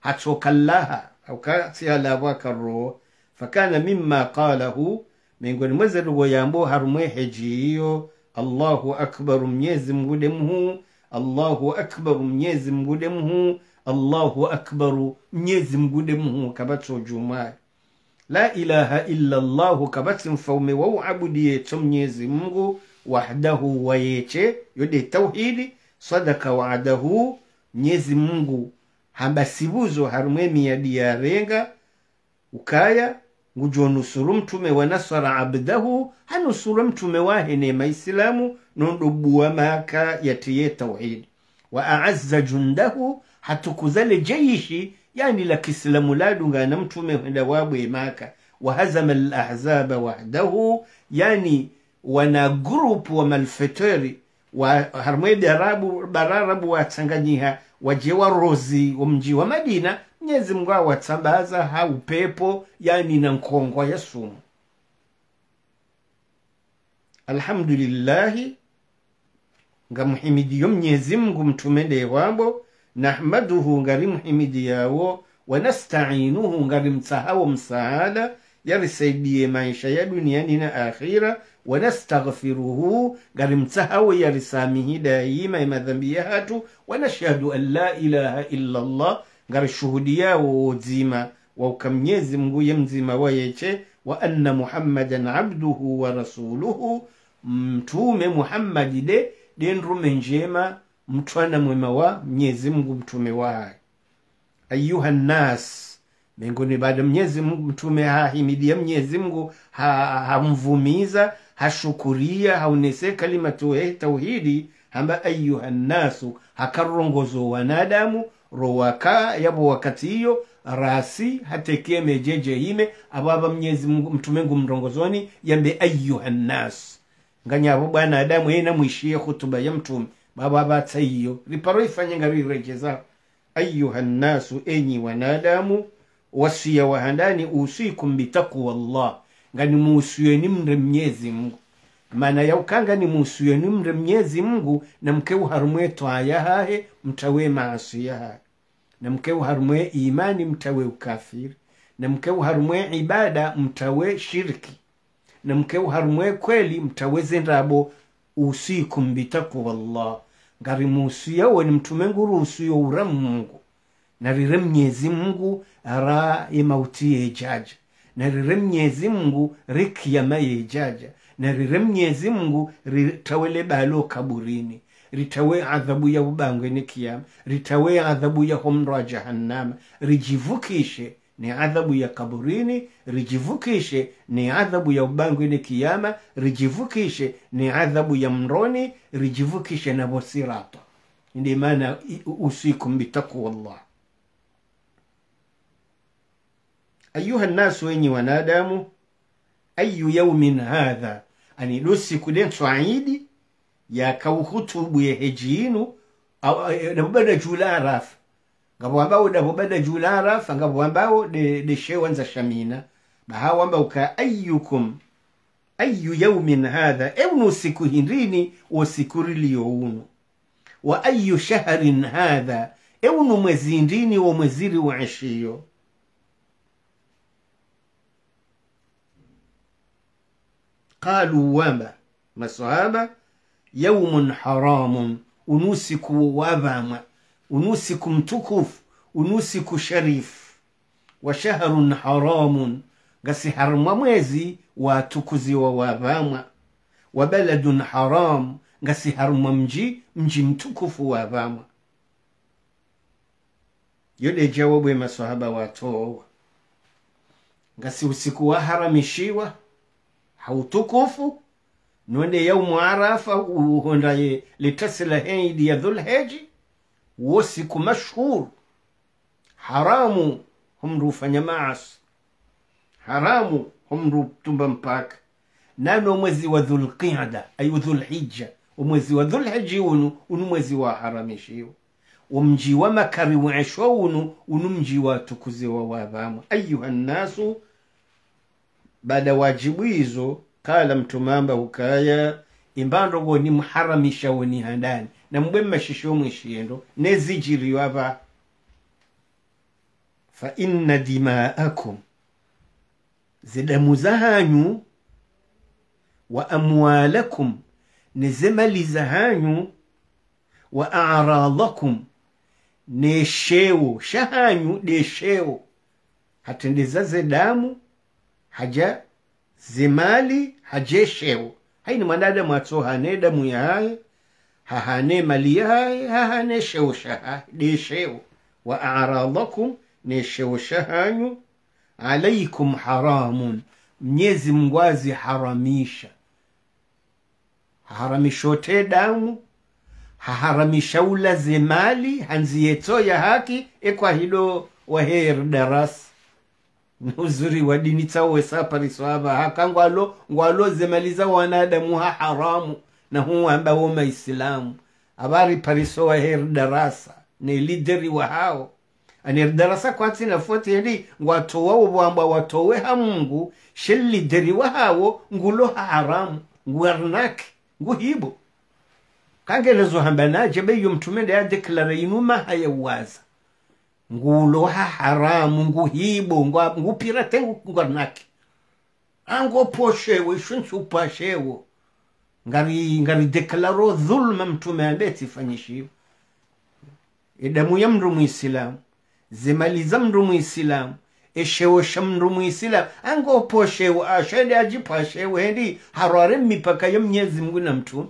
hatsokallaha aukasihalava karoo fakana mima qalahu miongoni mwe zelugo yambo harumwe heji hiyo allahu akbaru mnyezi mgude mhu allahu akbaru mnyezi mgude mhu allahu akbaru mnyezi mgude mhu kabatso jumayi la ilaha illa llahu kabatsi mfaume wauabudiye tso mnyezi mngu wahdahu wayeche yode tauhidi sadaka waadahu nyezi mungu hambasibuzo harumwemi yadiyarenga ukaya nusuru mtume wanasara abdahu hanusura mtume wahene maisilamu nondobuwa maka yatiye tauhidi wa aazza jundahu hatukuzale jeishi yani la kisilamu na mtume henda wabwe maka wahazama lahzaba wahdahu yani wana grupu wa malfeteri wa harmedi arabu bararabu wa tanganyiha waje warozi wa mji wa madina mnyezi mungu awatsambaza ha upepo yani na nkongwa ya sumu alhamdulillahi ngamuhimidiyo mnyezi mungu mtume ndewambo nahmaduhu ngari muhimidi yawo wanastainuhu ngari mtsahawo msaada yarisaidie maisha ya duniani na akhira ونستغفره قال متسهوي يرسامه دائما مذنبيهات ونشهد أن لا إله إلا الله قال الشهودية وزيما وكم يزم wa ويتي وأن محمدا عبده ورسوله mtume muhammadi de de ndume njema mtwana mwema wa mnyezi mungu mtume waye ayuha nnas mengoni baada mnyezi mtume hahimidia mnyezi mungu hamvumiza ha hashukuria haunese kalimatu tauhidi hamba ayuha nnasu hakarongozo wanadamu rowaka yabo wakati hiyo rasi hatekie mejeje hime ababa mnyezi mtumengu mrongozoni yambe ayuha nnas nganyabo bwana adamu yena mwishie hutuba ya mtume baba batsa hiyo riparo ifanye nga rirejeza ayuha nnasu enyi wanadamu wasia wahandani usikum bitaqwa llah nga nimuhusuweni mre mnyezi mungu maana yaukanga nimuhusuweni mre mnyezi mungu namkeu harumwe twaya hahe mtawe maasiya na mke uharumwe imani mtawe ukafiri mke uharumwe ibada mtawe shirki mke uharumwe kweli mtawe zendabo usikum bitaqwallah ngari muusiya weni mtume nguru usiyo ura mungu mnyezi mngu ara imauti yejaja na rire mnyezi mungu rikiyama yejaja na rire mnyezi mungu ritawele balo kaburini ritawe adhabu ya ni kiyama ritawe adhabu ya humra jahannama rijivukishe ni adhabu ya kaburini rijivukishe ni adhabu ya ubangwe ni kiyama rijivukishe ni adhabu ya mroni rijivukishe na bosirata ndi maana usiku bitakuwa llah ayuha nnasu enyi wanadamu ayu yaumin hadha ani lusiku lentso aidi yakauhutubu yeheji inu dabubada eh, eh, jularafa ngabo wambawo dabubada jula ngabo wambawo deshewanza de shamina baha ka ayukum ayu yaumin hadha eunu usiku hirini wosiku wa ayu shaharin hadha eunu mwezi ndini wa mweziri waishiyo qalu wama masahaba yaumun haramun unusiku wavama unusiku mtukufu unusiku sharifu wa shahrun haramun ngasiharumwa mwezi watukuziwa wavamwa wa baladun haram harumwa mji mji mtukufu wavamwa yode jawabu ya masahaba watowa ngasi usiku waharamishiwa hautukufu nonde ya umuarafa uhonda litasila heidi ya dhulheji wo siku mashhur haramu homndu ufanya maasi haramu homndu tumba mpaka nano mwezi wa dhulqida ayu dhulhija umwezi wa dhulhiji unu unu mwezi wa haramishiwa umji wa makari waeshwa unu unu mji wa wadhamu ayuha baada wajibu hizo kala mtumamba ukaya imbando go ni muharamisha woni handani na mbwe mashisho mwishiyendo nezijiriwa fa inna dimaakum zidamu hanyu wa amwalakum nezemali zahanyu wa aradakum neshewo shahanyu deshewo hatendeza zedamu haja zemali hajesheo haini mwanadamu atsohane damu yahaye hahane mali yahaye hahane shewshaha deshew wa aradakum neshewshahanyu alaikum haramun mnyezi haramisha aziharamisha te damu haharamishaula zemali hanziyetsoya haki ekwahilo waheri daras uzuri wa dini sapari sapariswava haka ngwalo ngwalo zemaliza wanadamu ha haramu na huwa amba wa maislamu abari pariso wa her darasa ni lideri wa hao ani darasa kwatsi na foti heri ngwatowawo vwambwa watowe ha mungu she lideri wa hao ngulo ha haramu ngwarnak nguhibo kangelezo kangelezohamba naje beyo mtume ndeyadeklara inu mahaya uwaza nguloha haramu nguhibo ngupira ngupirate ngwarnake angoposhewo ishunchupashewo ngari ngari deklaro dhulma mtume abetifanyishiwo edamu ya mndu muisilamu zimaliza mndu muisilamu eshewo sha mndu muisilamu angoposhewo asho endi ajipashewo endi harware mipaka ya mnyezi mngu na mtume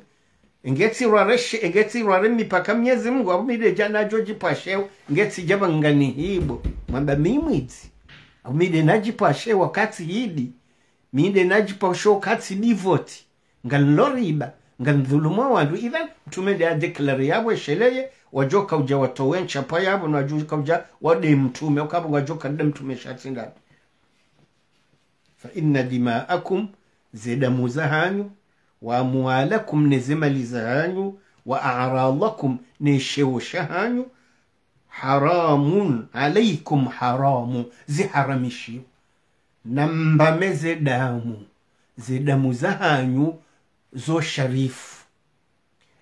ngetsi rareshe ngetsi rareni paka myezi mungu abumire jana joji pashewa ngetsi jabangani hibo mwamba mimwitsi abumire najipashe wakati hidi mide najipashe wakati divoti nganloriba ngandhulumwa wandu idhan mtume de adeklare yabo esheleye wajoka uja watowe nchapa yabo na wajoka uja wade mtume ukaba wajoka de mtume shatinda fa inna dimaakum zedamuza hanyu wamwalakum ne zemali hanyu wa aradakum ne shewosha hanyu haramun alaikum haramu ziharamishiwe na damu zedamu za hanyu zo sharifu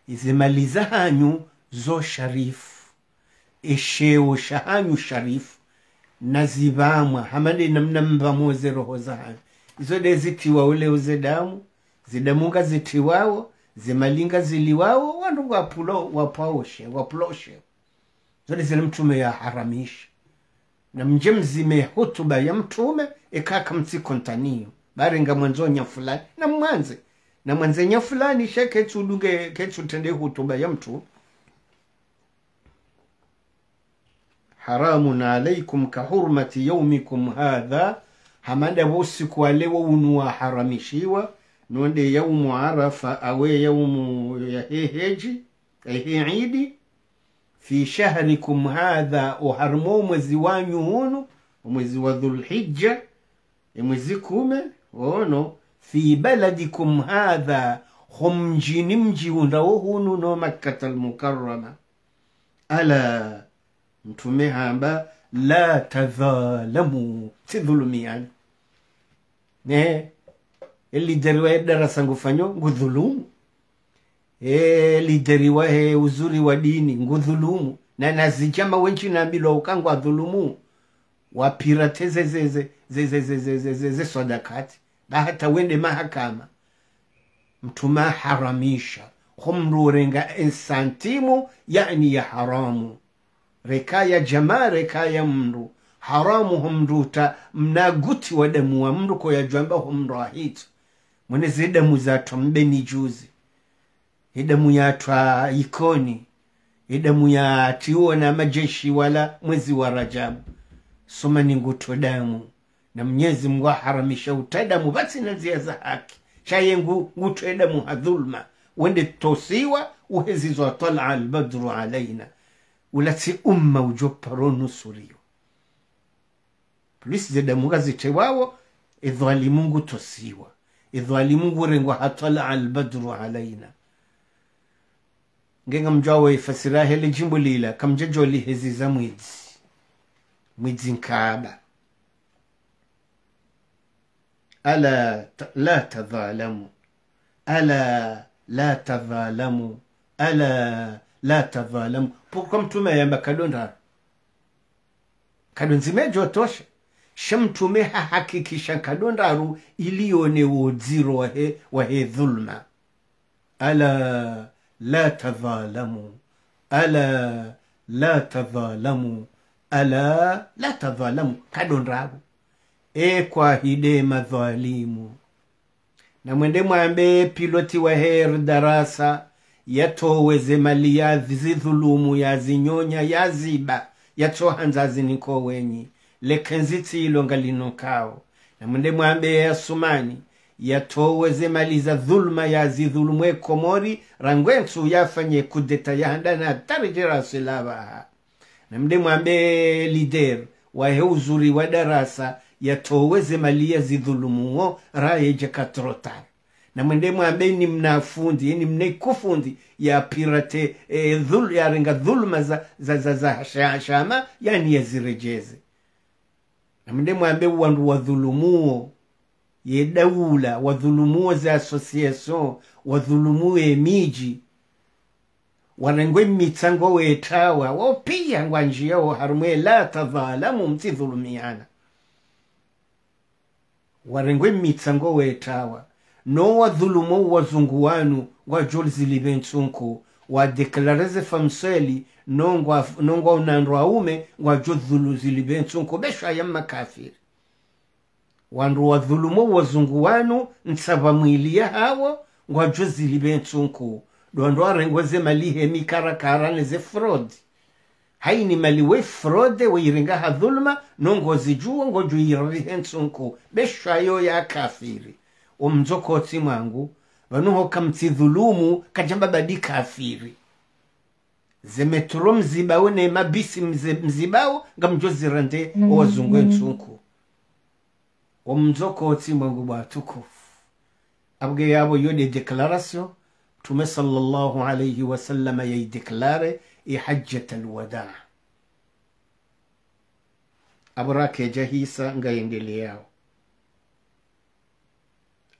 zemali za hanyu zo sharifu esheo sha hanyu sharifu na zibamwa hamane namnambamoze roho za hanyu izode zitiwa ule uze damu zidamuka zithiwawo zimalinga ziliwawo wandu wapulo wapawoshe wapuloshe zone zile mtume haramisha na mje mzime hutuba ya mtume ikaka mtsikontaniyo barenga mwanzonya fulani na mwanze na mwanzenya fulani she ketsudunge ketsutende hutuba ya mtu haramun alaikum kahurmati yaumikum hadha hamanda usiku wa unuwa haramishiwa nonde yaumu arafa awe yaumu yaheheji ehe idi fi shahrikum hadha uharmo mwezi wanyu hunu mwezi wa dhulhijja e mwezi kume ono fi baladikum hadha homjini mji undawo hunu no makkata almukarrama ala mtume hamba la tadhalamu sidhulumiani yani elideri wae darasa ngufanyo ngudhulumu e, lideri wae he uzuri wa dini ngudhulumu na nazijama wenchi nambilwa ukangwa dhulumu wapira tezezezezezezeze swadakati na hata wende mahakama mtuma haramisha khumrurenga ensantimu yani ya haramu reka ya jamaa rekaya mndu haramu humruta mnaguti wa damu wa mndu koyajwamba humrahita mwene damu zatwa mbeni juzi idamu yatwa ikoni idamu na majeshi wala mwezi wa rajabu soma ni nguto damu na mnyezi mngu aharamisha utadamu basi nazia za haki chaye nguto edamu hadhulma wende tosiwa uhezizwa tala albadru alaina ulatsi umma ujoparo nusuriwa polisi zedamu gazitewawo edhwali mungu tosiwa إذالي مورن وحطلع البدر علينا جنگ مجاوة فسراه لجنب ليلة كم ججو لهزيزة ميدز ميدز كعبة ألا لا تظالموا ألا لا تظالموا ألا لا تظالموا بكم توما يا مكالون كانوا نزيمات جوتوشه shamtume hahakikisha nkadondaru iliyone wodziro wahe, wahe dhulma ala la tadhalamu ala la tadhalamu ala la tadhalamu kadondaru e madhalimu na mwende mwambe piloti wa heri darasa yatoweze mali yazidhulumu yazinyonya yaziba yatohanzazinikho wenyi lekhanzitsi ilonga linokhawo namunde mwambe yasumani yatoweze maliza dhuluma yazidhulumwe komori rangwentsu yafanye kudeta yahandana tarijeraso lavaha namde mwambe lider wahe uzuri wa darasa yatoweze mali yazidhulumuwo rayeje katrotan namwende mwambe ni mnafundi ni mnaikufundi yapirate e, eh, dhul, yarenga dhuluma za, za, za, za shama yani yazirejeze namde mwambe wandu wadhulumuo ye daula wadhulumuo za association wadhulumuo emiji wanangwe mitsango wetawa wopiya ngwa njiyawo harumwe la tadhalamu mtidhulumiyana warengwe mmitsango wetawa no wadhulumo wazungu wanu ngwa Jules Libensunku wa famseli nongwa nongwa unandu aume ngwacho dhulu zilibe besha ya makafiri wandu wadhulumo wazungu wanu nsava mwili ya hawo ngwacho zilibe nsonko dwandu arengweze malihe mikarakara neze fraud haini mali we frode weiringa ha dhuluma nongozijuwo ngojuiririhe nsonko beshayo ya kafiri omnzokotsi mwangu vanuhoka mtsidhulumu kajamba badi kafiri zimetulwa mzibawe nemabisi mzibawo ngamjo zirande mm. owazungu entsunku omuzokotsi mwangu bwatukufu abwe yabo yode declaration tume sallallahu alayhi wasallam yaideklare ihajjat alwadaa aburakeja hisa ngaendeleyao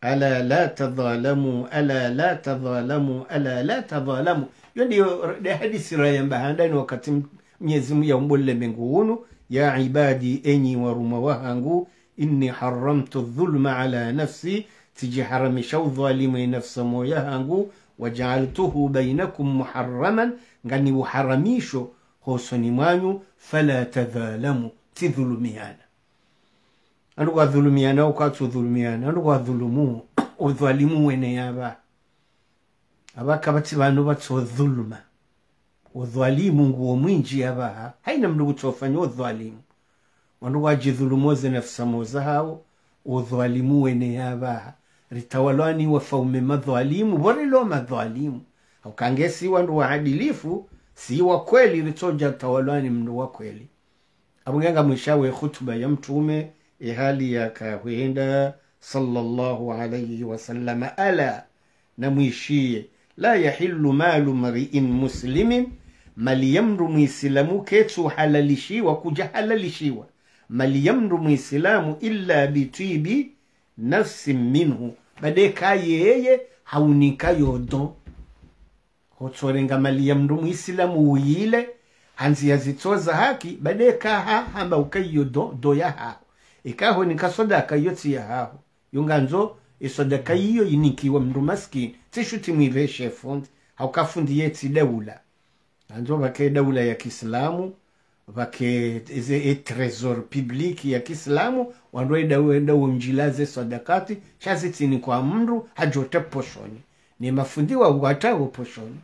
ألا لا تظالموا ألا لا تظالموا ألا لا تظالموا yo ndiyo hadithi rayambahanda ni wakati mwenyezi yaumbo lilemengu unu ya ibadi enyi waruma wahangu inni haramtu dhulma ala nafsi tijiharamisha udhalimwe nafsa moya hangu wajaaltuhu bainakum muharaman ngani uharamisho hosoni mwanyu fala tadhalamu tidhulumiana andukadhulumiana ukatudhulumiana andukadhulumu udhalimu weneyaba abaka bathi bantu bathi udhuluma udhalimu nguwo mwinji abaha haina mndu kutofanya udhalimu wandu ze nafsa moza hawo udhalimu wene ritawalani wa faume madhalimu lo madhalimu ukange si wandu waadilifu si wa kweli ritoja tawalwani mndu wa kweli abunganga mwishawe hutuba ya mtume ihali e ya kahwenda sallallahu alayhi wasallam ala na mwishie la yahillu malu mriin muslimin, mali yamru mndu ketu halalishiwa kuja halalishiwa mali yamru mndu illa bitibi nafsin minhu badeka yeye haunika yodo hotsorenga mali yamru mndu uyile hanzi yazitsoza haki badeka ha hamba ukaiyo do, do ya haho ikaho nikasodaka iyo tsiya haho yunganzo isodaka iyo inikiwa mndu maskini tishu mwiveshe fundi yeti tsidawula anzo vake dawula ya kiislamu vake ze e trezor public ya kiislamu wandu edawo njila ze sadakati chazi tini kwa mndu hajote poshoni ni mafundi wa wata wa poshoni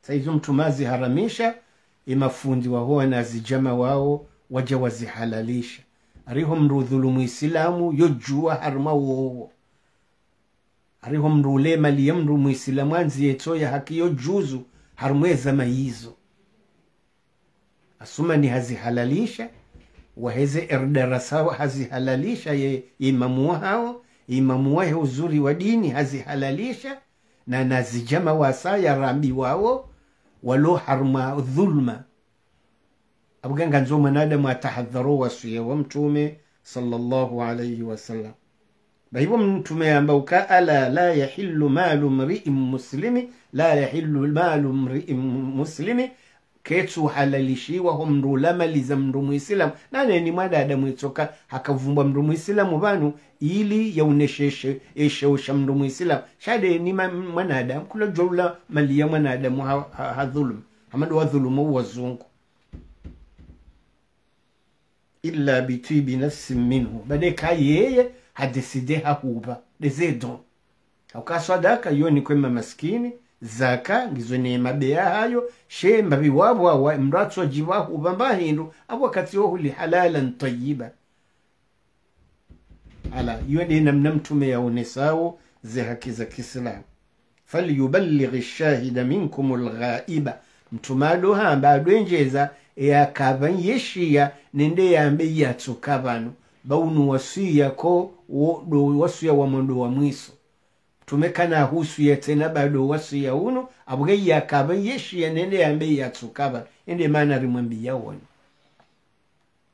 saizo mtumazi haramisha imafundi wa huwa na zijama wao waja wazihalalisha ariho mrudhulumu isilamu yojua harma wowo ariho mndu ulemaliye mndu mwisilamu anziye toya hakiyo juzu harumweza mayizo asumani hazihalalisha waheze erdarasao hazihalalisha ye imamu wao imamu wahe uzuri wa dini hazihalalisha na nazijama wasa ya rabi wao walo harma dhulma abuganga nzo mwanadamu atahadharu wasiye wa mtume sallallahu alaihi wasallam na hivyo mtume ambauka ala la yahillu malu mrii muslimi la yahillu malu mrii muslimi ketu halalishiwa ho mndu lamaliza mndu muislamu naneni mwadada mwitsoka hakavumbwa mndu muislamu vanu ili yaunesheshe eshausha mndu muislamu shadeni mwanadamu kula jolula mali ya mwanadamu hadhulumu hamadu wadhulumu wazungu illa bitibi nafsin minhu badeka yeye hadeside hahuba lezedo ukaswadaka iyo ni kwema maskini zaka ngizo neema beya hayo shemba wa mratso jiwa jiwahuba mbahindu abo akati li halalan tayiba ala iyo ni namna mtume yaonesawo ze haki za kiislamu falyuballighi shahida minkum lghaiba mtumaloha amba adwenjeza kaban yeshia nende yambe yatsuka bano baunu wasiyako do wasuya wamondo wa mwiso tumekana ya tena bado ya uno kaba yeshi ya nende ya tukaba ende mana ya wani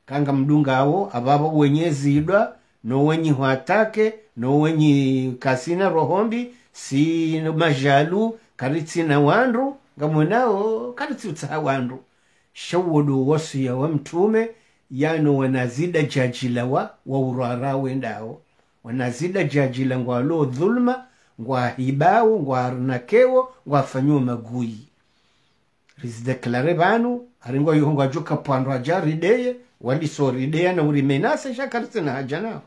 kanga zidwa no wenye nowenyi hwatake nowenyi kasina rohombi si majalu karitsina wandu ngamonao karitsutsa wandu shawodo wasuya wa mtume yano wanazida jajilawa waurara wendawo wanazida jajila ngwalo dhulma ngwahibawo ngwarunakewo ngwafanyiwo maguyi rizideklaré vanu aringwa yuho ngwajuka pwandu haja rideye waliso rideya na urimenase shakarisina haja nawo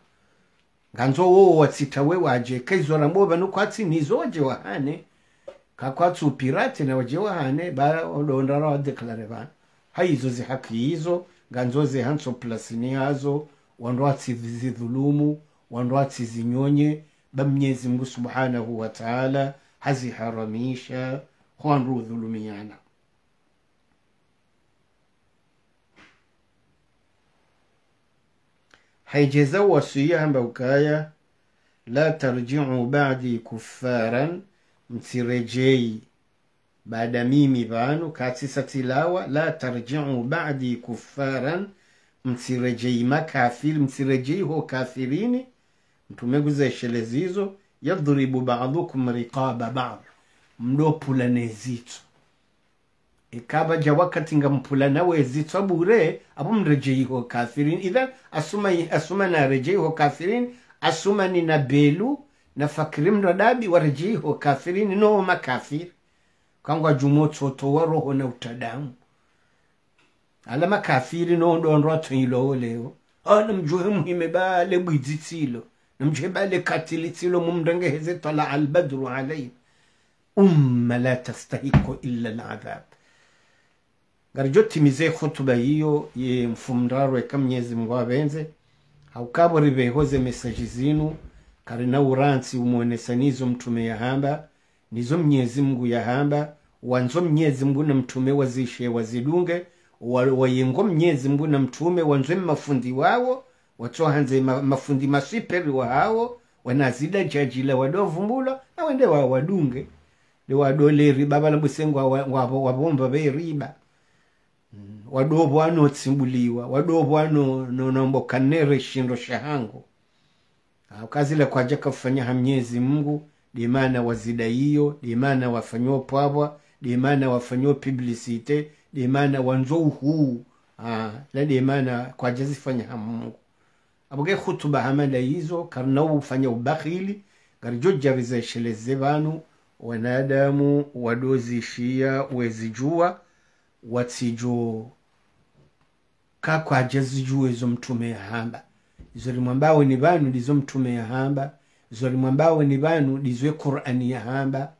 nganzo wowo watsita we waje kaizora mbo nukwatsinhizo waje wahane upirate na waje wahane baodondara wadeklare vanu haizo zihaki hizo nganzo zehanso plasini hazo wandu watsizidhulumu wandwatsi zinyonye bamnyezi mngu subhanahu wataala haziharamisha hwandu udhulumiyana haijeza wasiya hamba ukaya la tarjiu badi kufaran msirejei baada mimi vanu katsisatilawa la tarjiu badi kufaran msirejei makafiri msirejei ho kafirini mtume kuzesheleza hizo yadhribu badhukum riqaba ba'd mlopulana ezitso ikaba ja wakati nga mpulana abure bure abo mrejeiho kafirin idhan asuma asuma na rejeiho kafirin asuma ni na belu na fakiri mradabi warejeiho kafirin no makafiri kangwa jumo tsoto wa roho na utadamu ala makafiri no ndondwa tsoilo leo ana mjuhe muhime ba le الجبال كاتلي تسيلو ممدنجه هزي طلع البدر عليه أمة لا تستهيك إلا العذاب garjo timize hotuba hiyo ye mfumrarwe ka myezi mwabenze haukabori behoze mesaji zinu kari na uransi umuonesa nizo mtume yahamba nizo mnyezi mngu yahamba wanzo mnyezi mngu na mtume wazishe wazidunge mnyezi na mtume mafundi wawo watu wahanze mafundi masiperi wa hao wanazida jajila wadovumbula na wende wa wadunge lewadole riba vala busengo wavomba mm, ve riba wadovo anotsimbuliwa wadovo kanere shindo shahango ah, kazila kwaja kafanya ha mnyezi mungu dimana wazida hiyo dimana wafanyiwa pwavwa dimana wafanyiwa publicite dimana wanzo uhuu ah, la dimana kwajazifanya ha hamungu abuge hutuba hamala hizo karna ufanya ubakhili garijojavizesheleze vanu wanadamu wadozishia wezijua watsijo kakwaja zijua izo mtume yahamba izo limwambawe ni vanu lizo mtume yahamba izo limwambawe ni vanu lizwe qurani hamba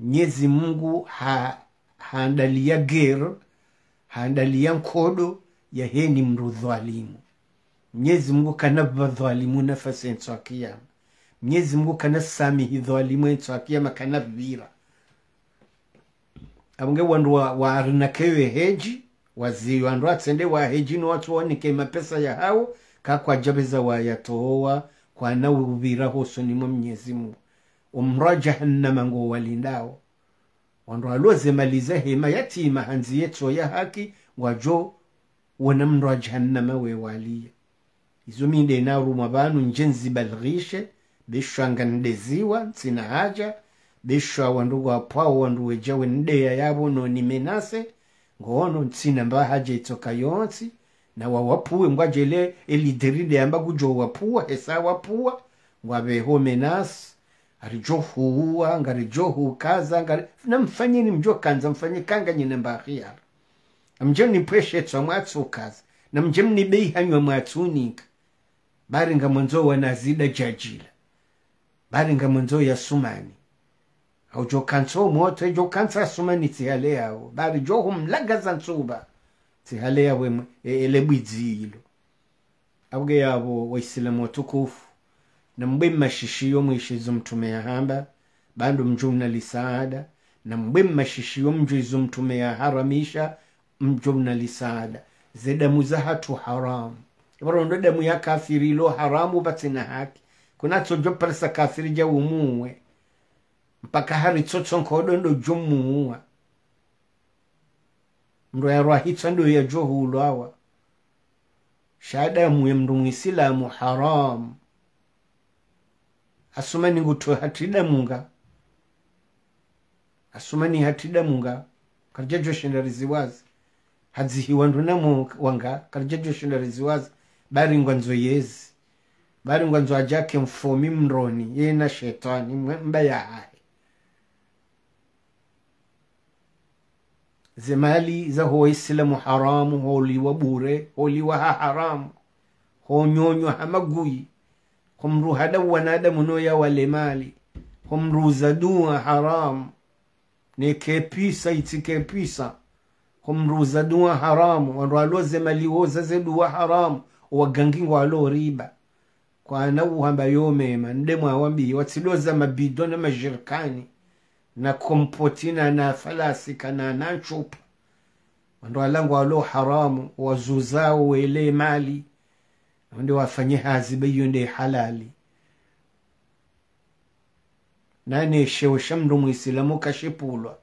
nyezi mungu ha, haandalia ger haandalia nkodo yaheni mrudhwalimu mnyezi Mungu kanabba dhalimuna fasi enswa kiyama Mwenyezi Mungu kanasamihi dhalimu enswa kiyama kanabbira abunge wandu wa, wa arinakewe heji wazi wandu atsende wa heji no watu waoneke mapesa ya hao kakwajabeza wayatohowa kwanawuvira hoso nimwe Mwenyezi Mungu umrajah namango walindao wandu alozemaliza hema yatima hanzi yetso ya haki wajo wona mndu wa jahannama wewalia izo na inaurumwa vanu njenzi nzibadirishe beshwanga ndeziwa sina haja beshwa wandu wapwao wandu wejawe ndeya yavo nonimenase ngono sina mba haja itoka yonsi na wawapuwe ngwajele elidiride amba kujo wapuwa hesa wapuwa ngwaveho menasi arijo huuwa ngarijo hukaza ngari ni mjo kanza mfanye kanga nyine mbahiyara amjeni nipweshe tswa mwatsukaza namje bei hanywa mwatsunika bari baringa mwenzo wenazida jajila bari baringa mwenzo sumani au jo kanso jo kansa ya sumani tihale yao bari jo humlaga za nsuba tihale yao ntsuba tsihale yawo elebwidziyilo e, yao wa isilamu watukufu na mbwe mashishiyo mwishizo mtume hamba bandu mjumna lisaada na mbwe mashishiyo mjuizo mtume haramisha mjumna lisaada zedamu za hatu haramu ivarondo damu ya kafiri ilo haramu batsina haki tsojo palisa kafiri ja umuwe mpaka hari tsotso nkhodondo jomuwa ndo yarwahitsa ndo yajohulwawa tsando ya mndu mwisilamu haramu asumani nguto hatidamunga asumani hatidamunga karija joshindariziwazi hadzihiwa ndu namo wanga karija joshindariziwazi baringwa nzo yezi baringwa nzo ajake mfomi mroni yena shetani mba yahaye zemali za howaisilamu haramu holiwa bure holiwa ha haramu honyonywa hamagui homruhada wanadamu noya mali homruza dua haramu nekepisa itsikepisa homruza dua haramu wanrwalozemaliwozaze dua haramu owaganginga waloriba kwana uhamba yomema ndemwe awambiye watsiloza mabido na majirikani na kompotina na falasi kana na chupa wando walangu haramu wazuzao wele mali ndio wafanye hazi hiyo ndio halali nane mndu muislamu kashipulwa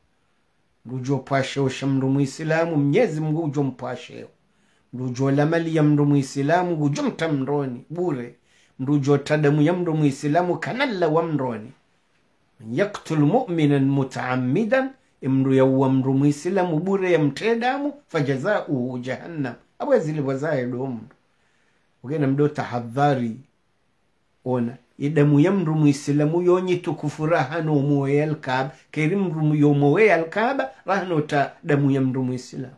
ndujopwashewesha mndu muislamu mnyezi mungu ujompwashewa mndujola mali ya mndu muislamu hujumta mndoni bure mndujota damu ya mndu muislamu kanalla wa mndoni yaktul muminan mutaammidan e mndu yauwa mndu muislamu bure ya yamtee damu fajazauhu jahannam abwezilibwazaye do mndu ugena mdo tahadhari ona idamu ya mndu muislamu yonyitukufu rahano omuweya alkaba keri mndu yomowea alkaba rahano ta damu ya mndu muislamu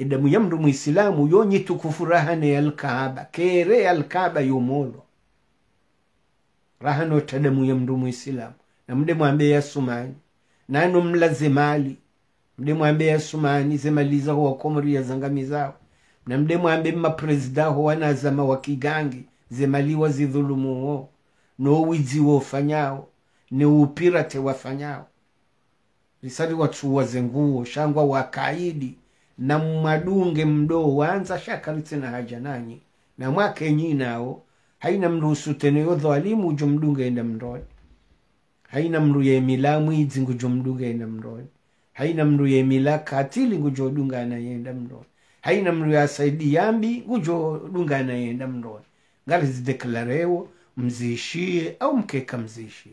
edamu ya mndu mwisilamu yonyitukufu rahane yalkaaba kere alkaaba yomolo rahanota damu ya mndu mwisilamu na mde mwambe yasumani nano mla zemali mde mwambe yasumani huwa zaho ya zangami zao na mde mwambe maprezidaho wanazama wakigangi zemali wazidhulumuho nowizi wofanyao upirate wafanyao risari watuwaze nguo shangwa wakaidi na mmadunge mdoo wanza shakalitse na haja nanyi na nyi nao haina mruhusu teneyo dhalimu ujo mdunge enda mndoni haina mru yemila mwidzi ngujo mdunge enda mndoni haina mru milaka katili ngujo dunga anayenda mndoni haina mru saidi yambi ngujo dunga anayenda mndoni ngali zideklarewo mziishie au mkeka mzishie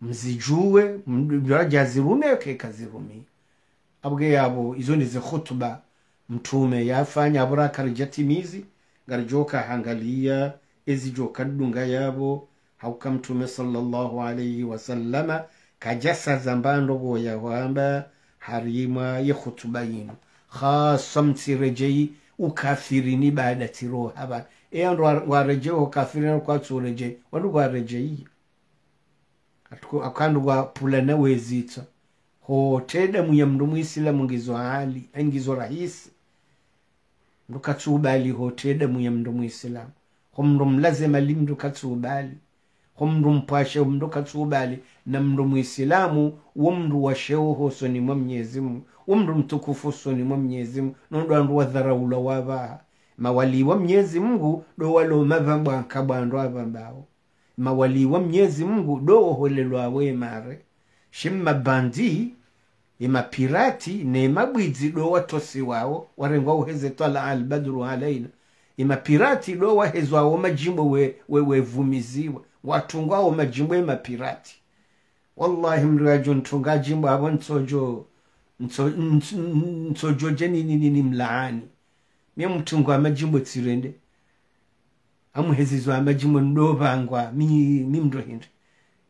mzijue mraja zirume keka zirumie abwe yabo izo nizi hutuba mtume yafanya abura karujatimizi garjoka hangalia ezijo kadunga yabo hauka mtume sallallahu alayhi wasallama kajasa zambando goya wamba harima ye hutuba yinu khasa mtirejei ukafirini baada tiro haba eyando warejei ukafirini kwatsu urejei wandu warejeia akandu wapulana wezitsa hooteda muya mndu mwisilamu ngizo hali ngizo rahisi mndu katsubali hooteda muya mndu mwisilamu ho mndu mlazima mndu katsubali ho mndu mpwashe mndu katsubali na mndu mwisilamu wo mndu washeuho soni mwa mnyezimu wo mndu mtukufu soni mwa mnyezimu nondo andu wadharaula wavaha mawali wa mnyezi mungu do walomava bwanka bwandu ava mbawo wa mnyezi mungu do oholelwa we mare shimmabandi mabandi ye ne mabwizi do watosi wawo warengwa uheze twala albadru alaina imapirati do wahezwawo majimbo we, we, wevumiziwa watungwawo majimbo ye wallahi mriwajo ntunga jimbo avo ntsojo ntsojoje nini mlaani mie mtungwa majimbo tsirende amuhezizwa majimbo ndovangwa mi, mi hindi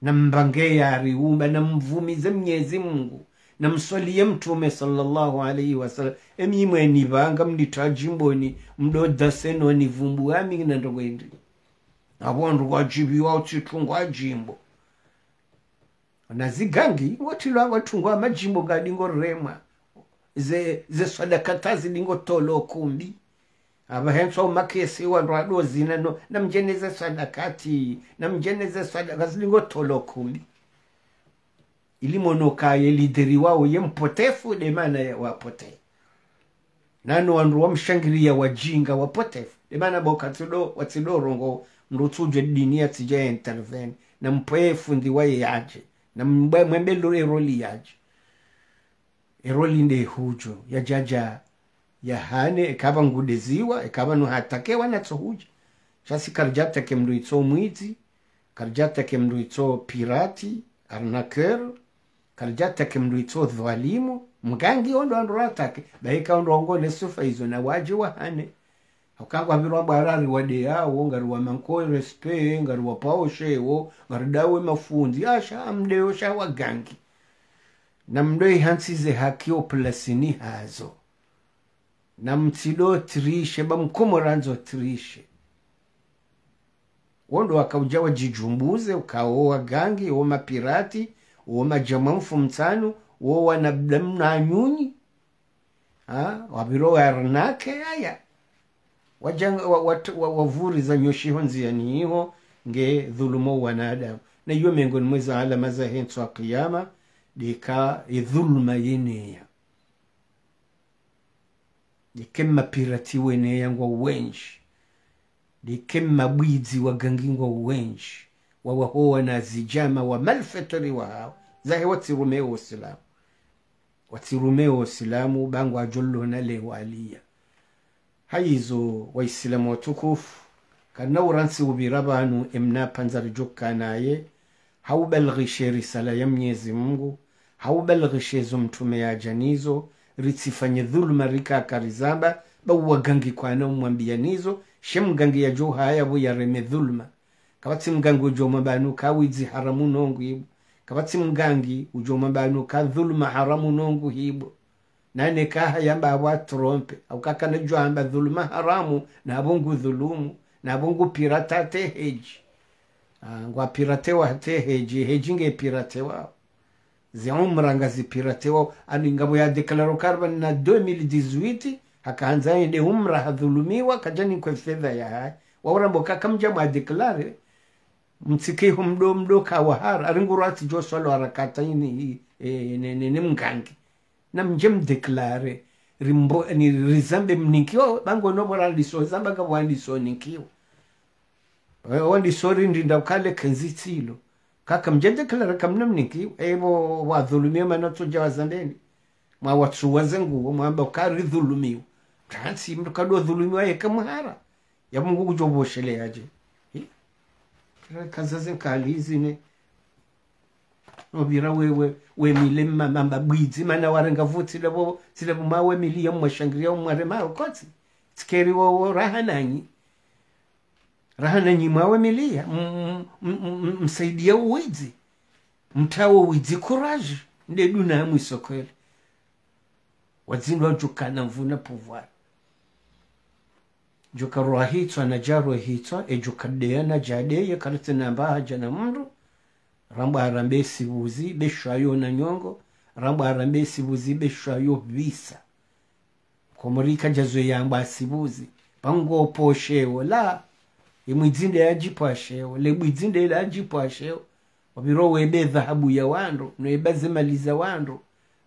nambangeya riumba namvumize mnyezi mungu namswalie mtume salallahu alaihi wasallam emimwe nivanga mnditha jimboni mdodha seno nivumbu ami nandogoindi avandu kwajiviwa utsithungu ajimbo nazigangi wothilwa wathungwa majimbo gadingoremwa rema ze, ze lingotolo kumbi avahentsva umakesi wanrwado zina no namjeneze swadakati namjeneze swadaka zilingotholokumi ilimonokaye lidheri wao yempotefu demana wapotea nano wandu wamshangiria wajinga wapotefu de demana bokatsido watsidorongo mrutsuje dinia tsije intervene nampoefu ndiwaye yaje namwembelero roli yaje eroli ndehujo yajaja yahane ekava ngudeziwa hatake wana tsohuja chasi karjatake mndu itso mwizi karjatake mndu itso pirati arnaker karjatake mndu itso dhwalimu mkangi ondo andu ratake baika ondo ongo nesufa izo na waje wahane akangwa virwa barari wa wa dea ngari respe ngari wa spe ngaruwa ngari dawe mafunzi asha amdeyo shawagangi na mdoi hansi ze hakio plasini hazo namtsido tirishe bamkomoranzo tirishe wondo wakauja wajijumbuze ukawowa gangi wo mapirati wo majamamfu mtsanu wo wanadamu na warnake waviro waranake aya wavuriza nyoshiho nziyaniiho nge dhulumo wanadamu na iyo miongoni mweza alama za henso kiyama dika idhuluma yenea yekemmapirati bwizi wa gangingwa wagangingwa wa wawahowa na zijama wa malfetri wahawo zahe watsirumeo wasilamu wa silamu bangu ajollona alia hayizo waisilamu watukufu kanauransi wuvira vanu emnapanzari jokkanaye haubalghishe risala ya mnyezi mungu haubalghishe zo mtume ya janizo ritsifanye dhuluma rikakarizaba bauwagangi kwana umwambiyanizo she mgangi yajo hayabu yareme dhuluma kabatsi mgangi ujo mabanu ka wizi haramu nongu hibo kabatsi mgangi ujo mabanu ka dhuluma haramu nongu hibo nane ka kahayamba awa trompe au aukakana jwamba dhuluma haramu na nabongu dhulumu na nabongu pirata teheji ah, ngwa pirate wa teheji heji nge piratewawo zihomuranga zipiratewa ani ngabo ya deklaro karbani na 2018 hakaanza ende umra hadhulumiwa kajani kwa fedha ya hai waura mboka waurambo kakamja mwadeklare mtsikiho mdo ka wahara aringuru ati jo harakata ini e, ne ne, ne mkangi na mje mdeklare rimbo ni rizambe mnikiwa bango no liso zamba ka nobora so nikiwa wandi wandisori ndinda kale kenzitsilo kakamjende kila kamna mniki evo wadhulumiwa mwa wazambeni wazengu zenguwo mwamba ukari dhulumiwa tansi mndu kadwa dhulumiwa yeka muhara ya mungu kujoboshele aje kaza zine nobira wewe milema mamba bwizi mana warenga vutsilevo tsilevo mawemiliya mwashangiria ukoti tikeri kotsi tsikeriwowo rahananyi rahananyi mwawe milia msaidia uwidzi mtawa widzi kuraji ndedu namwe isokhwele wadzindwa njukana mvuna puvwara njuka na jarwahitswa ejukadeya na e jadeya karatinamba haja na mndu rambwara mbesibuzi beshwayo na nyongo rambwara mbesibuzi beshwayo visa komurika jazo yangwa sibuzi pangoposhewo la imwidzinde yajipo asheo lebwidzinde ila ajipo asheo wabiro webe dhahabu ya wando noeba zemali za wando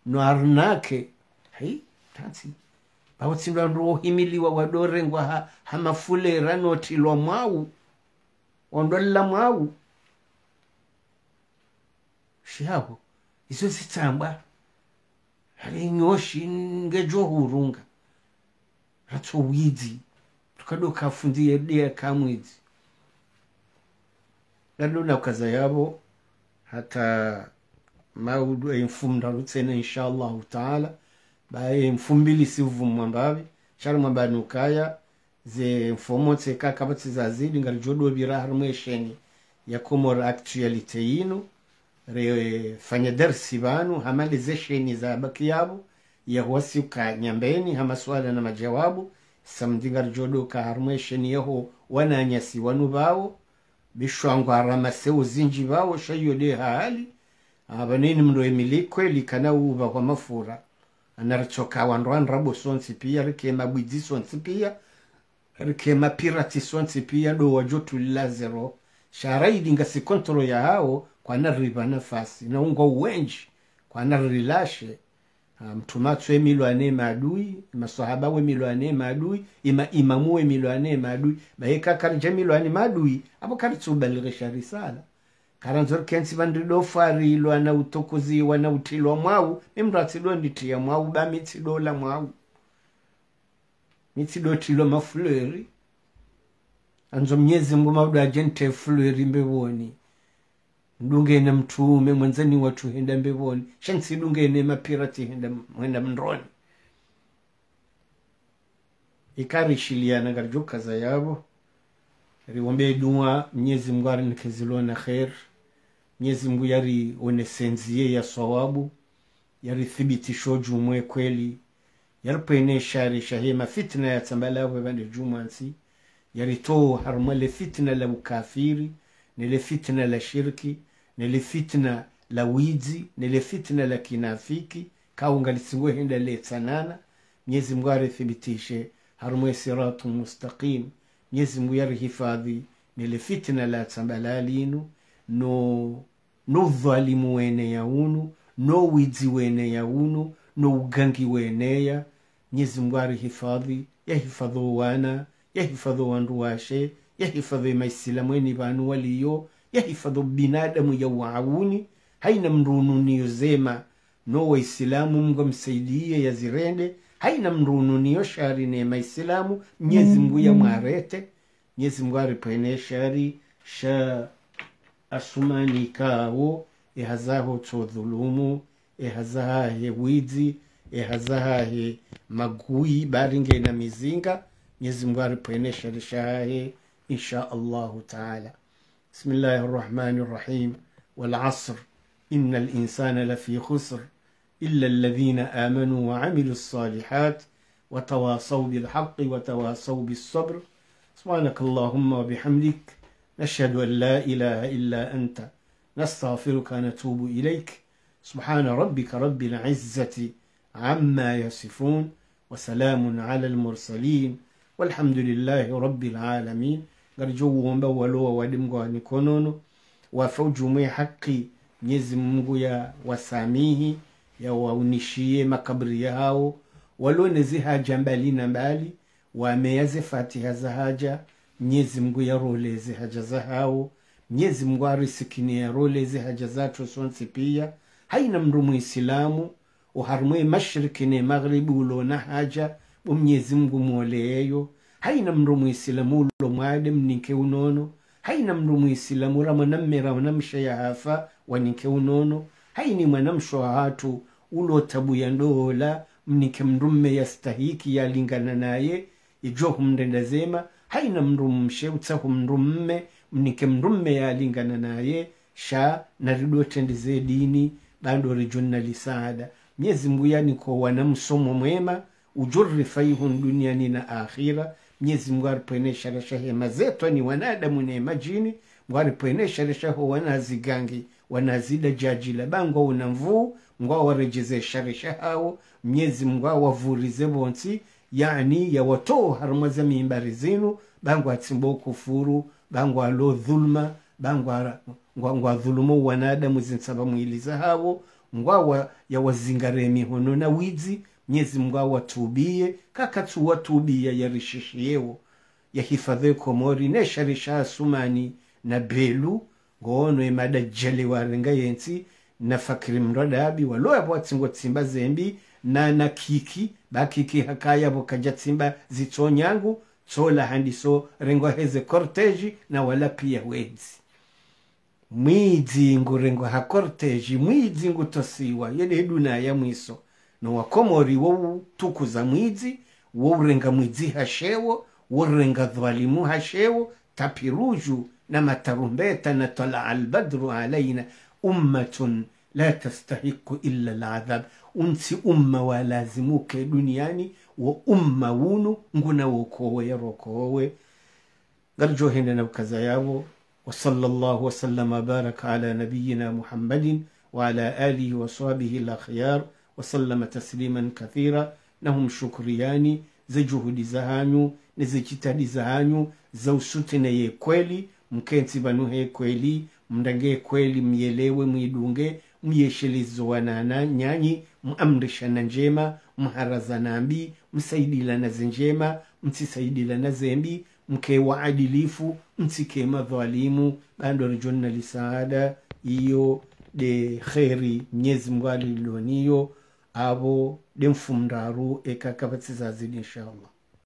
noarnake hai tatsi pawotsilwa nrohimiliwa wadorengwa ha, hamafulera notilwa mwawu wondolela mwawu shihawo izo zitsambwa hari nyoshi ngejohurunga ratso widzi tukadoka afundiye deya kamwizi lalona ukaza yabo hata maudu emfumda eh, lutsene inshallahu taala baye mfumbili sivumwa mbavi ukaya ze mfomotse kakaba tsizazidi ngari jodobira harimwe esheni yakomora actualite yino refanya darsi vanu zesheni za baki yavo yahuwasiuka nyambeni hamaswala na majawabu samdingar jodo ka harmation yeho nyasi wanu bawo bishwangwara masewu zinji bawo shayode hali abanini mndo emili kweli kana uba kwa mafura anarichoka wandu anrabo sonsi pia rike mabwizi sonsi pia rike mapirati sonsi pia do wajotu lazero sharaidi ngasi kontro ya hao kwa narriba nafasi na ungo uwenji kwa narilashe mtumatsi wemilwane emadui masahaba wemilwane emadui imamu wemilwane emadui baye kakari je milwane madui abo kari tsubalighisha risala karanzori kensiva ndidofarilwa na utokoziwa na utilwa mwau nemratsidwa nditiya mwau ba mitsidola mwau mitsidotilwa mafuleri anzo mnyezi ngomaudu aje nitefuleri mbevoni ndungene mtume mwenzeni watu henda mbevoni shansidungene mapirati henda mwenda mndroni ikarishiliana karjukaza yavo riwombe dua mnyezi mngu arinikezilona kher mnyezi mngu onesenzie ya sawabu yarithibitisho jumwe kweli yaripwene shari shahema fitna yatsambalavwe vande jumansi yaritowo harumwale fitna la ukafiri lile fitna la shirki lile fitna la wizi lile fitna la kinafiki hinda le letsanana mnyezi mungu arithibitishe harumwe siratu mustaqim mnyezi mungu yarihifadhi nile fitna la tsambalalinu linu no no dhalimu weneya unu no wizi weneya unu no ugangi weneya mnyezi mungu arihifadhi yahifadhu wana yahifadhu wandu washe yahifadhi maislamu eni vanu waliyo yahifadhu binadamu ya uauni haina mrununiyo zema no waislamu mngu msaidie yazirende haina mrununiyo shari ne maislamu mnyezi ya mwarete mnyezi mgu aripene shari sha asumani kawo ehazaho to dhulumu ehazahahe wizi ehazahahe magui baringe na mizinga nyezi mngu aripene shari shahahe إن شاء الله تعالى بسم الله الرحمن الرحيم والعصر إن الإنسان لفي خسر إلا الذين آمنوا وعملوا الصالحات وتواصوا بالحق وتواصوا بالصبر سبحانك اللهم وبحمدك نشهد أن لا إله إلا أنت نستغفرك نتوب إليك سبحان ربك رب العزة عما يصفون وسلام على المرسلين والحمد لله رب العالمين ngarjo uomba waloa walimgwa mikonono wafau jumuia haki nyezi Mungu ya wasamihi ya waunishie makabri yao nezi haja mbali na mbali wameaze fatiha za haja nyezi Mungu yaroleze haja za hao nyezi Mungu arisikini yaroleze haja za tosonsi pia haina mndu muislamu uharumwe mashriki ne ulona haja umnyezi Mungu mwoleeyo haina mndu mwisilamu ulo mwade mnike unono haina mndu mwisilamu ramwanammera ya hafa wanike unono haini mwanamsho hatu ulo tabu ya ndohola mnike mndumme yastahiki yalingana naye ijohu mndenda zema haina mndu mshe utsahu mndu mme mnike mndumme yalingana naye sha naridotendeze dini bado rijunna lisaada myezi mbuyani ko wanamsomo mwema ujurri faihun duniani na akhira mnyezi Mungu alipoenesharesha hema zetu ni wanadamu na jini Mungu alipoenesharesha ho wanazigangi wanazida jaji bango una mvuu Mungu awarejezesharesha hao mnyezi Mungu awavurize bonsi yani yawatoo haruma za mimbari zinu bangu atsimbo kufuru bangu alo dhulma bangu adhulumu wanadamu zinsaba mwili za hao ngwawa mihono na widzi nyezi mungu awatubiye kakatsi watubiya yarishishiyewo yahifadhe komori nesharisha asumani na belu ngoono emada jele warenga yensi na fakiri mrwada abi tsimba zembi na na kiki bakiki hakayavo kaja tsimba nyangu tsola handiso rengo heze korteji na wala pia wedzi mwidzingu rengo ha korteji mwidzingu tosiwa yene idunaya mwiso nowakomori woutukuza mwidzi wourenga mwidzi hashewo worenga dhalimu hashewo tapiruju na matarumbeta na talaa albadru alaina ummatun la tastahiqu illa aladhab unsi umma walazimuke duniani wa umma wunu nguna wokowe yarokowe ngarjohenda nabkaza yabo وصلى الله وسلم وبارك على نبينا محمد وعلى آله وصحبه الأخيار wasallama tasliman kathira na hum shukriyani za juhudi za hanyu ni zijitadi za hanyu za usutine mkenzi vanuhe kweli mndange kweli myelewe mwidunge myeshelizowanana nyanyi muamrishana njema mharazana mbi msaidilana zenjema msisaidilana zembi mke waadilifu msike madhalimu bando iyo de kheri mnyezi mngu aliloniyo abo lemfumndaro ekakabatsizazi inshallah